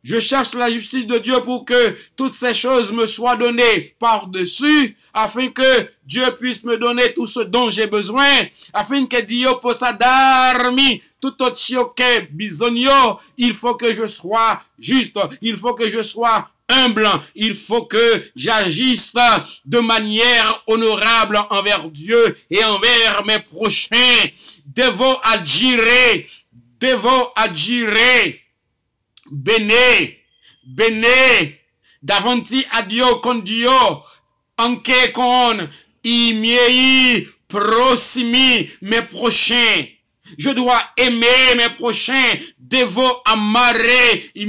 je cherche la justice de Dieu pour que toutes ces choses me soient données par-dessus, afin que Dieu puisse me donner tout ce dont j'ai besoin, afin que Dieu possa darmi tout ce dont j'ai besoin, Il faut que je sois juste, il faut que je sois humble. Il faut que j'agisse de manière honorable envers Dieu et envers mes prochains. Devo agirer, devo agir Bene, bene, davanti adio con Dio, anche con i miei mes prochains. Je dois aimer mes prochains. Devo amare i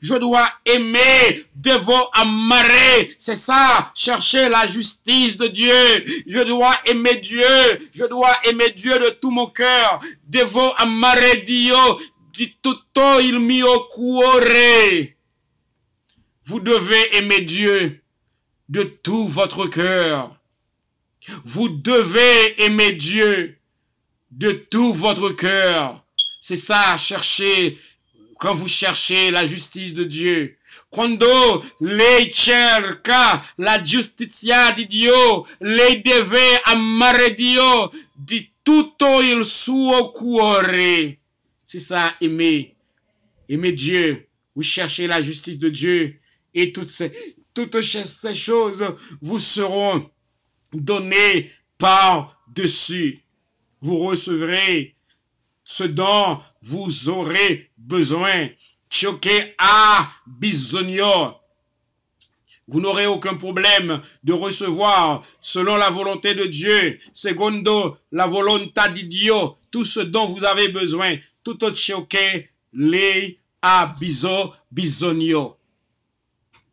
je dois aimer, vos amare, c'est ça, chercher la justice de Dieu, je dois aimer Dieu, je dois aimer Dieu de tout mon cœur, devo amare Dio, di il mio cuore. Vous devez aimer Dieu de tout votre cœur. Vous devez aimer Dieu de tout votre cœur. C'est ça, chercher quand vous cherchez la justice de Dieu. Quando les cerca la justicia di Dio, lei deve amare Dio di tutto il suo cuore. C'est ça, aimer. Aimer Dieu. Vous cherchez la justice de Dieu et toutes ces, toutes ces choses vous seront données par-dessus. Vous recevrez ce dont vous aurez besoin. Choqué à Vous n'aurez aucun problème de recevoir, selon la volonté de Dieu, secondo la volonté di tout ce dont vous avez besoin. Tout autre choqué, les à bisonio.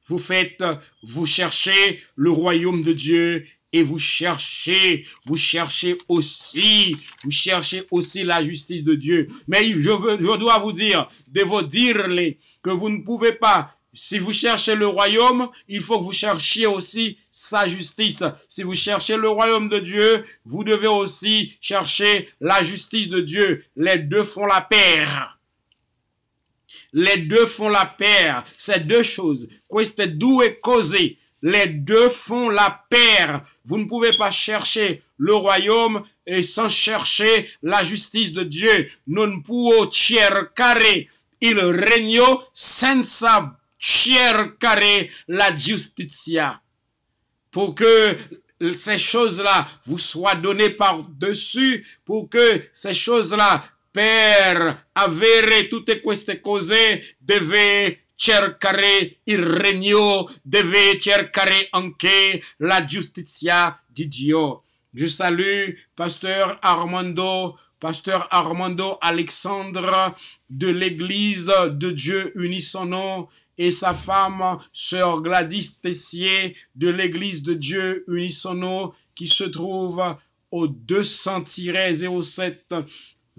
Vous faites, vous cherchez le royaume de Dieu et vous cherchez, vous cherchez aussi, vous cherchez aussi la justice de Dieu. Mais je, veux, je dois vous dire, de vous dire que vous ne pouvez pas si vous cherchez le royaume, il faut que vous cherchiez aussi sa justice. Si vous cherchez le royaume de Dieu, vous devez aussi chercher la justice de Dieu. Les deux font la paire. Les deux font la paire. Ces deux choses. Qu'est-ce Queste est causé Les deux font la paire. Vous ne pouvez pas chercher le royaume et sans chercher la justice de Dieu. Non pas chercher il regno sans chercher la justice. Pour que ces choses-là vous soient données par-dessus, pour que ces choses-là, Père, avere toutes queste cose, devez il deve anche la giustizia di Dio. Je salue pasteur Armando, pasteur Armando Alexandre de l'église de Dieu Unissono et sa femme, sœur Gladys Tessier de l'église de Dieu Unissono qui se trouve au 200-07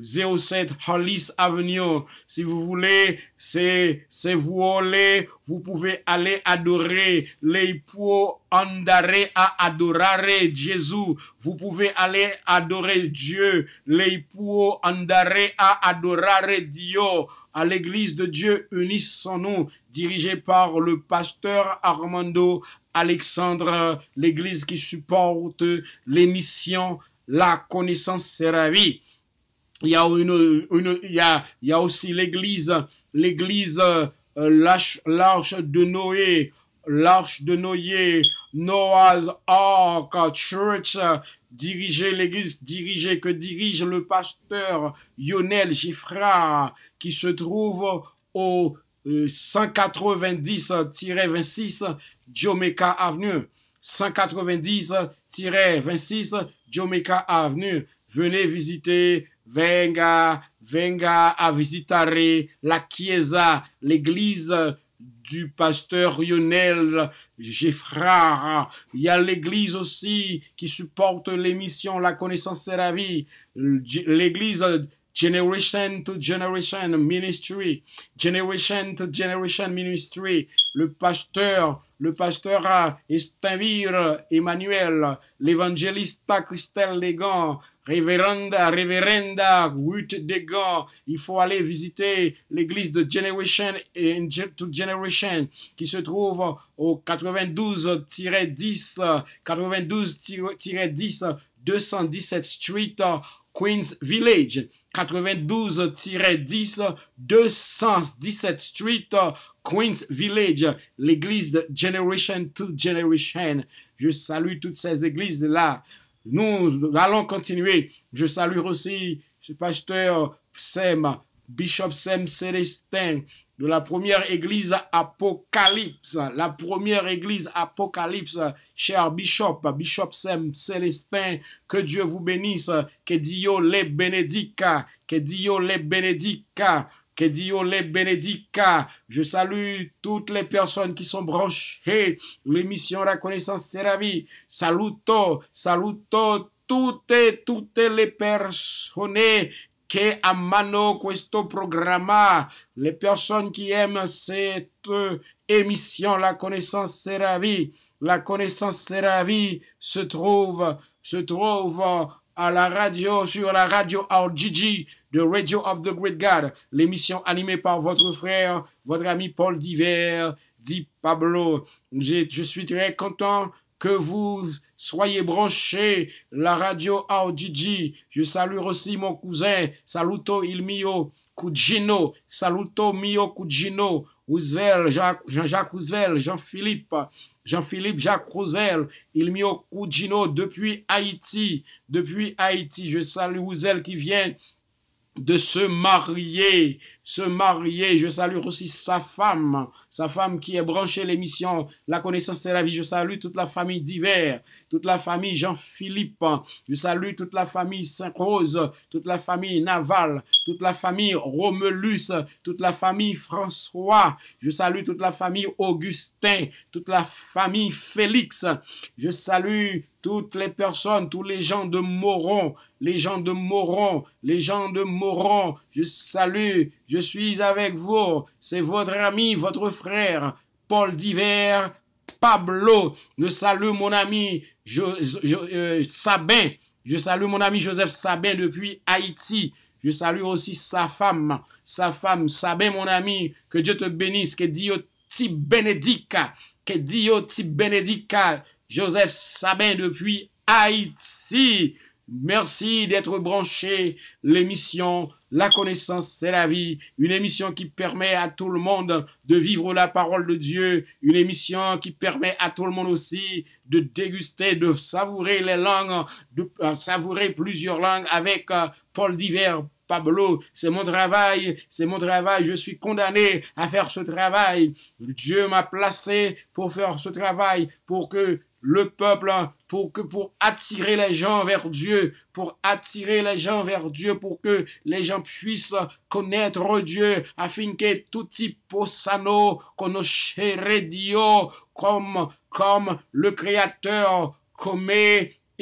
07 Hollis Avenue. Si vous voulez, c'est, c'est vous allez, vous pouvez aller adorer les pour Andare à adorare Jésus. Vous pouvez aller adorer Dieu. les pour Andare à adorare Dio. À l'église de Dieu unissons-nous, dirigée par le pasteur Armando Alexandre, l'église qui supporte l'émission La connaissance c'est vie. Il y a, aussi l'église, l'église euh, l'arche de Noé, l'arche de Noé, Noah's Ark Church, euh, diriger l'église, dirigée que dirige le pasteur Lionel Giffra, qui se trouve au 190-26 euh, Jomeka Avenue. 190-26 Jomeka Avenue. Venez visiter venga, venga a visitare la chiesa, l'église du pasteur Lionel Geffrard. Il y a l'église aussi qui supporte l'émission La connaissance et la vie. L'église Generation to Generation Ministry. Generation to Generation Ministry. Le pasteur, le pasteur Estavir Emmanuel, l'évangéliste Christelle Legan Révérenda, révérenda, Ruth Degan, il faut aller visiter l'église de Generation to Generation qui se trouve au 92-10, 92-10, 217 Street, Queens Village. 92-10, 217 Street, Queens Village, l'église de Generation to Generation. Je salue toutes ces églises-là. Nous allons continuer. Je salue aussi ce pasteur Sem, Bishop Sem Célestin de la première église Apocalypse, la première église Apocalypse, cher Bishop, Bishop Sem Célestin, que Dieu vous bénisse, que Dieu les bénédica, que Dieu les bénédica. Que Dieu les Je salue toutes les personnes qui sont branchées. L'émission La Connaissance sera Vie. Saluto, saluto toutes, toutes les personnes qui amano questo programma. Les personnes qui aiment cette émission, la connaissance vie. La connaissance Vie se trouve, se trouve à la radio, sur la radio RGG de Radio of the Great God, l'émission animée par votre frère, votre ami Paul Diver, dit Pablo. Je, suis très content que vous soyez branchés la radio DJ. Je salue aussi mon cousin, saluto il mio Cugino, saluto mio Cugino, Roosevelt, Jean-Jacques Roosevelt, Jean-Philippe, Jean-Philippe Jacques Roosevelt, il mio Cugino depuis Haïti, depuis Haïti. Je salue Roosevelt qui vient de se marier, se marier. Je salue aussi sa femme, sa femme qui est branchée l'émission La connaissance et la vie. Je salue toute la famille d'hiver, toute la famille Jean-Philippe. Je salue toute la famille Saint-Rose, toute la famille Naval, toute la famille Romulus, toute la famille François. Je salue toute la famille Augustin, toute la famille Félix. Je salue toutes les personnes, tous les gens de Moron, les gens de Moron, les gens de Moron, je salue, je suis avec vous, c'est votre ami, votre frère, Paul Diver, Pablo, je salue mon ami je, je, euh, Sabin, je salue mon ami Joseph Sabin depuis Haïti, je salue aussi sa femme, sa femme Sabin, mon ami, que Dieu te bénisse, que Dieu te bénédicte, que Dieu te bénédica. Joseph Sabin depuis Haïti. Merci d'être branché. L'émission La connaissance, c'est la vie. Une émission qui permet à tout le monde de vivre la parole de Dieu. Une émission qui permet à tout le monde aussi de déguster, de savourer les langues, de euh, savourer plusieurs langues avec euh, Paul Diver, Pablo, c'est mon travail, c'est mon travail, je suis condamné à faire ce travail. Dieu m'a placé pour faire ce travail, pour que le peuple hein, pour que pour attirer les gens vers Dieu, pour attirer les gens vers Dieu, pour que les gens puissent connaître Dieu, afin que tout type possano conoscere Dio comme, comme le Créateur, comme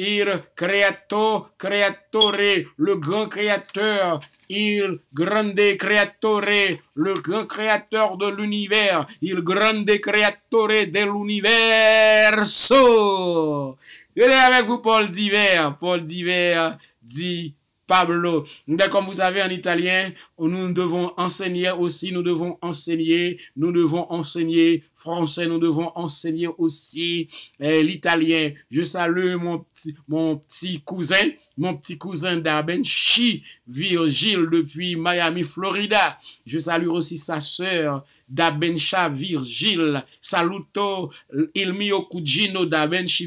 il creato creatore, le grand créateur. Il grande creatore, le grand créateur de l'univers. Il grande creatore de l'universo. est avec vous Paul Diver. Paul Diver dit Pablo. comme vous avez en italien, nous devons enseigner aussi, nous devons enseigner, nous devons enseigner français, nous devons enseigner aussi eh, l'italien. Je salue mon petit, mon petit cousin, mon petit cousin d'Abenchi, Virgile, depuis Miami, Florida. Je salue aussi sa sœur d'Abencha Virgile. Saluto il mio cugino d'Abenchi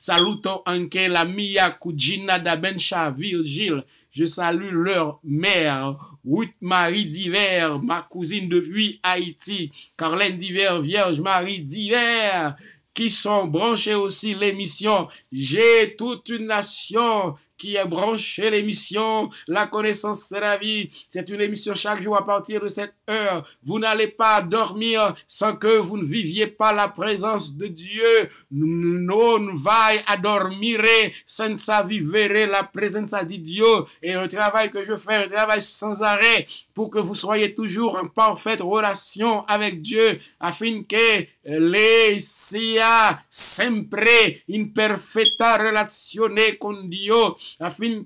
Salutons Anke, la Mia Kujina Dabencha, Virgil, Je salue leur mère, Ruth Marie Diver, ma cousine depuis Haïti, Carlène Diver, Vierge Marie Diver, qui sont branchés aussi l'émission J'ai toute une nation qui est branché l'émission La connaissance, c'est la vie. C'est une émission chaque jour à partir de cette heure. Vous n'allez pas dormir sans que vous ne viviez pas la présence de Dieu. Non à à dormir sans vivre la présence de Dieu. Et le travail que je fais, le travail sans arrêt pour que vous soyez toujours en parfaite relation avec Dieu, afin que les sia sempre in perfetta relazione con Dio,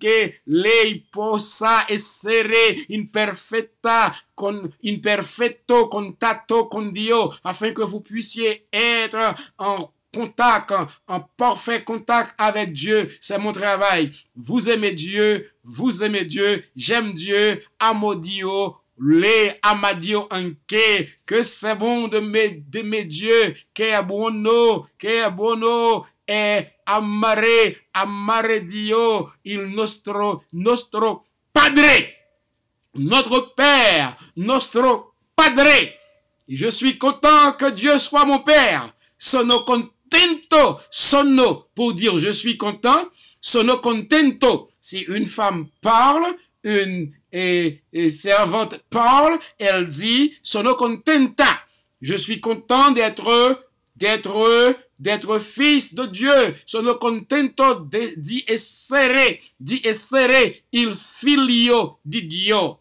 que lei possa essere in perfetta con, in perfetto contatto con Dio, afin que vous puissiez être en contact, en, parfait contact avec Dieu. C'est mon travail. Vous aimez Dieu, vous aimez Dieu, j'aime Dieu, Amodio, le amadio anke, que c'est bon de mes, dieux, que est bono, que est bono, et amare, amare Dio, il nostro, nostro padre, notre père, nostro padre. Je suis content que Dieu soit mon père. Sono contento, sono, pour dire je suis content, sono contento. Si une femme parle, une servante parle, elle dit sono contenta. Je suis content d'être, d'être, d'être fils de Dieu. Sono contento di essere, di essere il figlio di Dio.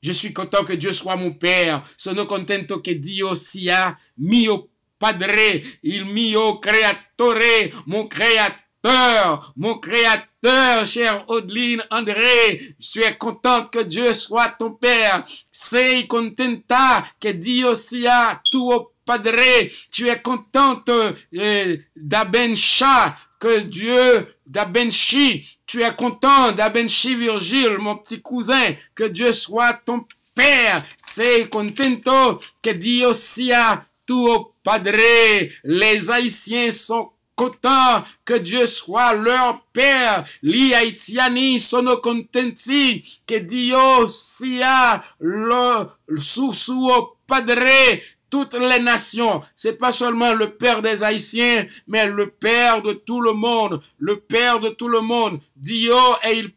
Je suis content que Dieu soit mon père. Sono contento che Dio sia mio Padre, il mio creatore, mon créateur, mon créateur, cher Odeline André, je suis contente que Dieu soit ton Père. Sei contenta que Dio sia tuo Padre. Tu es contente euh, d'Abencha, que Dieu d'Abenchi, tu es content d'Abenchi Virgile, mon petit cousin, que Dieu soit ton Père. Sei contento que Dio sia au Padre. Les Haïtiens sont contents que Dieu soit leur père. Les Haïtiens sono contenti que Dio sia le sous au Padre toutes les nations. C'est pas seulement le Père des Haïtiens, mais le Père de tout le monde. Le Père de tout le monde. Dio il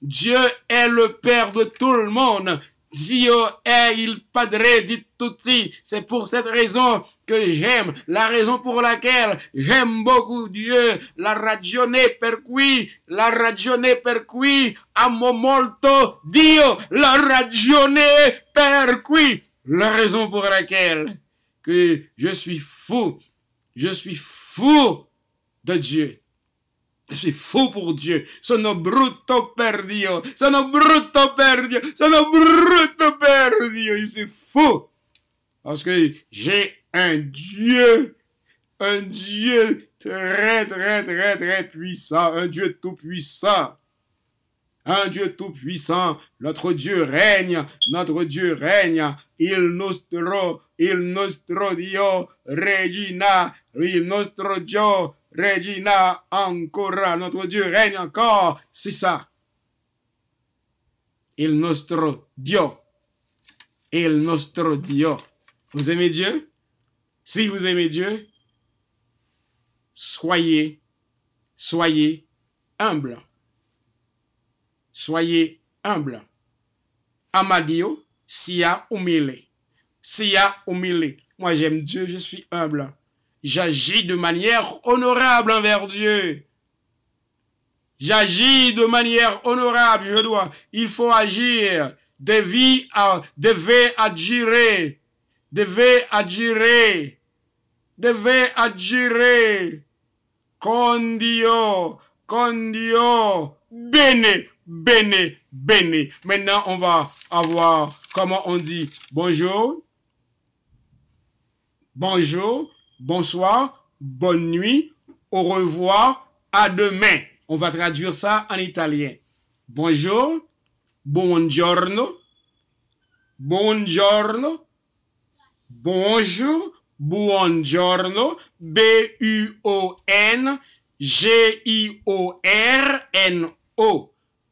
Dieu est le Père de tout le monde. Dio est il Padre di tutti. C'est pour cette raison que j'aime, la raison pour laquelle j'aime beaucoup Dieu. La ragione per cui, la ragione per cui amo molto Dio. La ragione per cui, la raison pour laquelle que je suis fou, je suis fou de Dieu. C'est fou pour Dieu. Sono brutto per Dio. Sono brutto per Dio. Sono brutto per Dio. Je suis fou. Parce que j'ai un Dieu. Un Dieu très, très, très, très puissant. Un Dieu tout puissant. Un Dieu tout puissant. Notre Dieu règne. Notre Dieu règne. Il nostro, il nostro Dio regina. Il nostro Dio Regina encore. notre Dieu règne encore. C'est ça. Il nostro Dio. Il nostro Dio. Vous aimez Dieu? Si vous aimez Dieu, soyez, soyez humble. Soyez humble. Amadio, sia umile. Sia umile. Moi, j'aime Dieu, je suis humble. J'agis de manière honorable envers Dieu. J'agis de manière honorable. Je dois, il faut agir. Devez, agir. Devez agir. Devez agir. Con Dio, Con Dio, Bene, bene, bene. Maintenant, on va avoir, comment on dit, bonjour. Bonjour bonsoir, bonne nuit, au revoir, à demain. On va traduire ça en italien. Bonjour, buongiorno, buongiorno, bonjour, buongiorno, B-U-O-N, G-I-O-R-N-O.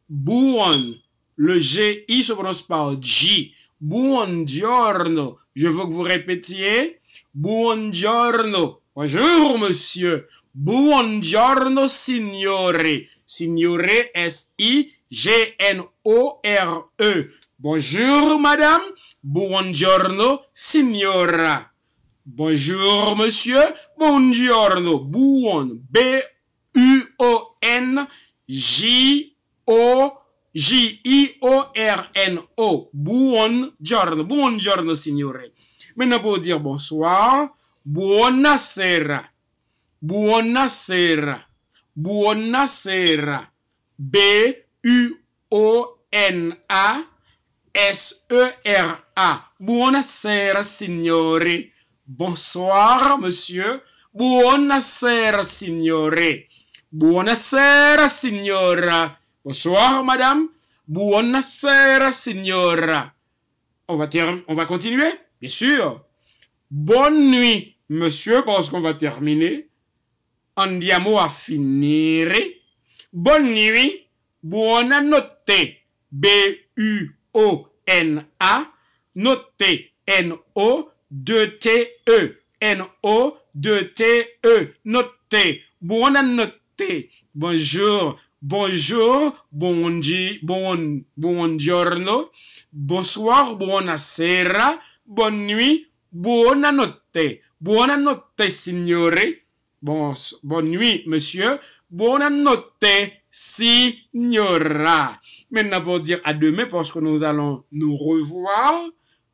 Buon, le G-I se prononce par G. Buongiorno, je veux que vous répétiez. Buongiorno. Bonjour, monsieur. Buongiorno, signore. Signore, S-I-G-N-O-R-E. Bonjour, madame. Buongiorno, signora. Bonjour, monsieur. Buongiorno. Buon. B-U-O-N. J-O. J-I-O-R-N-O. Buongiorno. Buongiorno, signore. Maintenant, pour dire bonsoir, buonasera, buonasera, buonasera, e B-U-O-N-A-S-E-R-A, buonasera, signore, bonsoir, monsieur, buonasera, signore, buonasera, signora, bonsoir, madame, buonasera, signora. On va, on va continuer Bien sûr. Bonne nuit, monsieur, parce qu'on va terminer. Andiamo a finire. Bonne nuit. Buona notte. B-U-O-N-A. Notte. n o d 2-T-E. n o d 2-T-E. Notte. Buona notte. Bonjour. Bonjour, bon, bon, buongiorno, bonsoir, sera bonne nuit, buona notte, buona notte signore. Bon, bonne nuit monsieur, buona notte signora. Maintenant pour dire à demain parce que nous allons nous revoir.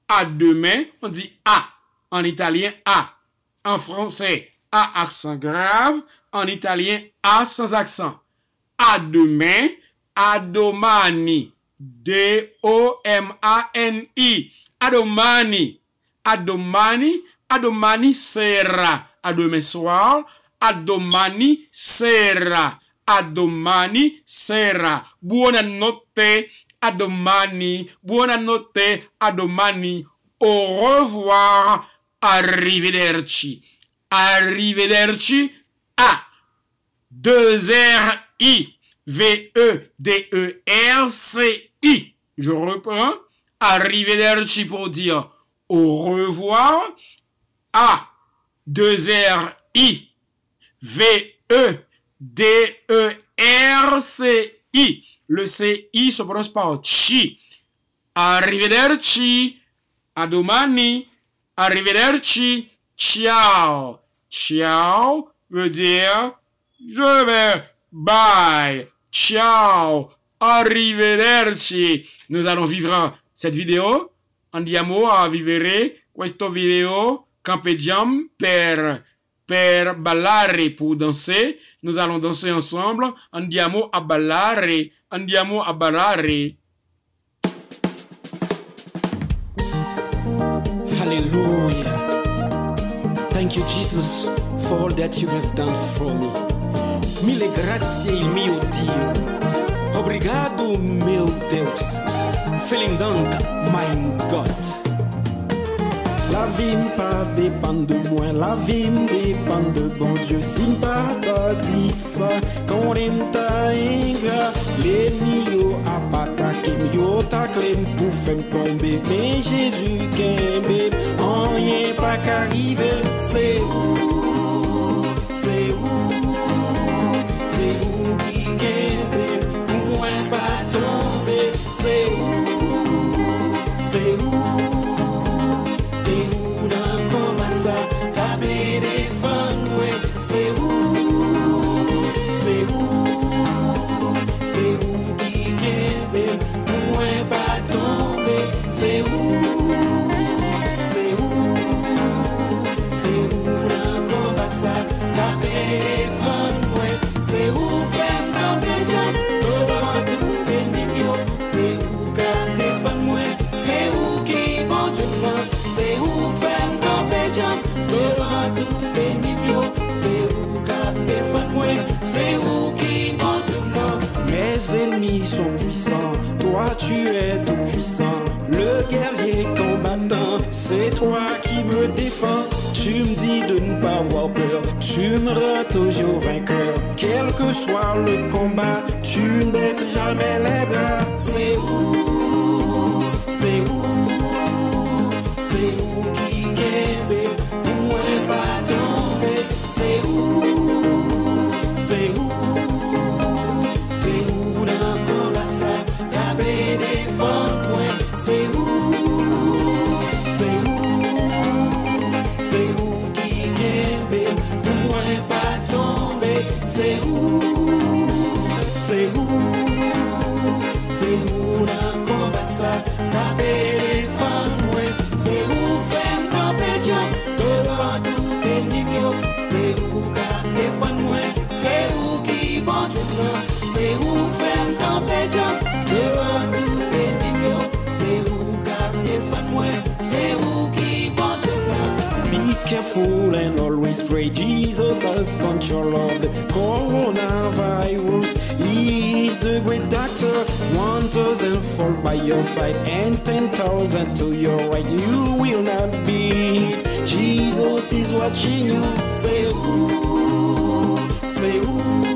À demain, on dit à. En italien, à. En français, à accent grave. En italien, à sans accent. À demain, à domani. D-O-M-A-N-I. Adomani. Adomani. Adomani sera à demain soir. Adomani sera. Adomani sera. Buonanotte Adomani. notte Adomani. Au revoir. Arrivederci. Arrivederci. A. 2-R-I. V-E-D-E-R-C-I. Je reprends arrivederci pour dire au revoir. A, 2 R, I, V, E, D, E, R, C, I. Le C, I se prononce par chi. Arrivederci. A domani. Arrivederci. Ciao. Ciao veut dire je vais. Bye. Ciao. Arrivederci. Nous allons vivre un cette vidéo, andiamo a vivere questo video campeggiamo per, per ballare, pour danser. Nous allons danser ensemble. Andiamo a ballare, andiamo a ballare. Hallelujah. Thank you, Jesus, for all that you have done for me. Mille grazie, il mio Dio. Obrigado, meu Deus. My God La vi m pa depan de mwen La vi m depan de bon dieu Si m pa ta di sa Kon rem ta inga Le mi yo apatakem Yo taklem pou fem pombem Men jezu ken bem An yen pa karivem Se ou Se ou tu es tout puissant, le guerrier combattant, c'est toi qui me défends. Tu me dis de ne pas avoir peur, tu me rends toujours vainqueur. Quel que soit le combat, tu ne baisses jamais les bras. C'est où, c'est où, c'est où qui gagne, pour pas tomber, c'est où. pray Jesus has control of the coronavirus. He is the great doctor, 1,000 fold by your side and 10,000 to your right. You will not be. Jesus is watching you. Say, who? say, who?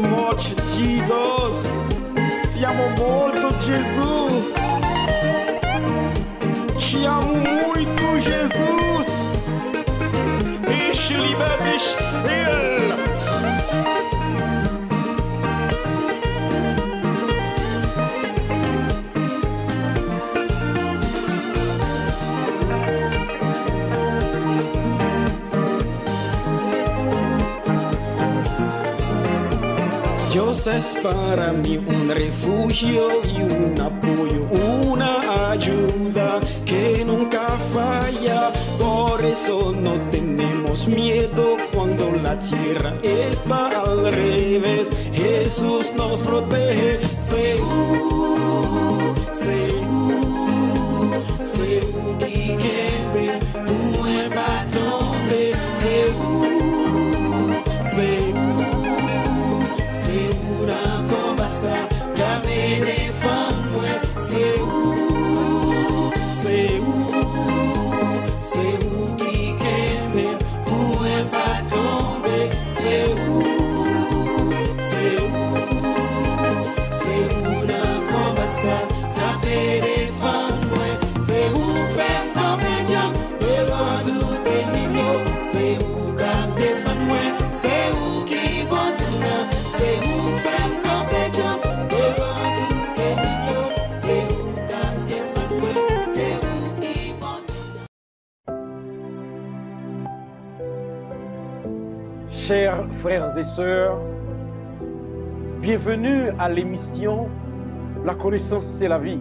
much, Jesus. Te amo muito, Jesus. Te amo muito, Jesus. Ich liebe dich viel. es para mí un refugio y un apoyo, una ayuda que nunca falla. Por eso no tenemos miedo cuando la tierra está al revés. Jesús nos protege, seguro, seguro, seguro que Chers frères et sœurs, bienvenue à l'émission La connaissance c'est la vie.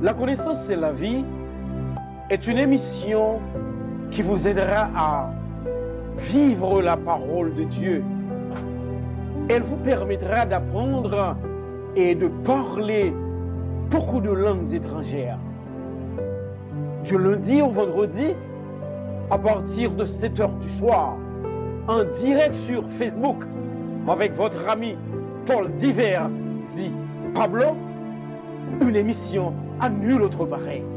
La connaissance c'est la vie est une émission qui vous aidera à vivre la parole de Dieu. Elle vous permettra d'apprendre et de parler beaucoup de langues étrangères. Du lundi au vendredi, à partir de 7 heures du soir, en direct sur Facebook avec votre ami Paul Diver, dit Pablo, une émission à nul autre pareil.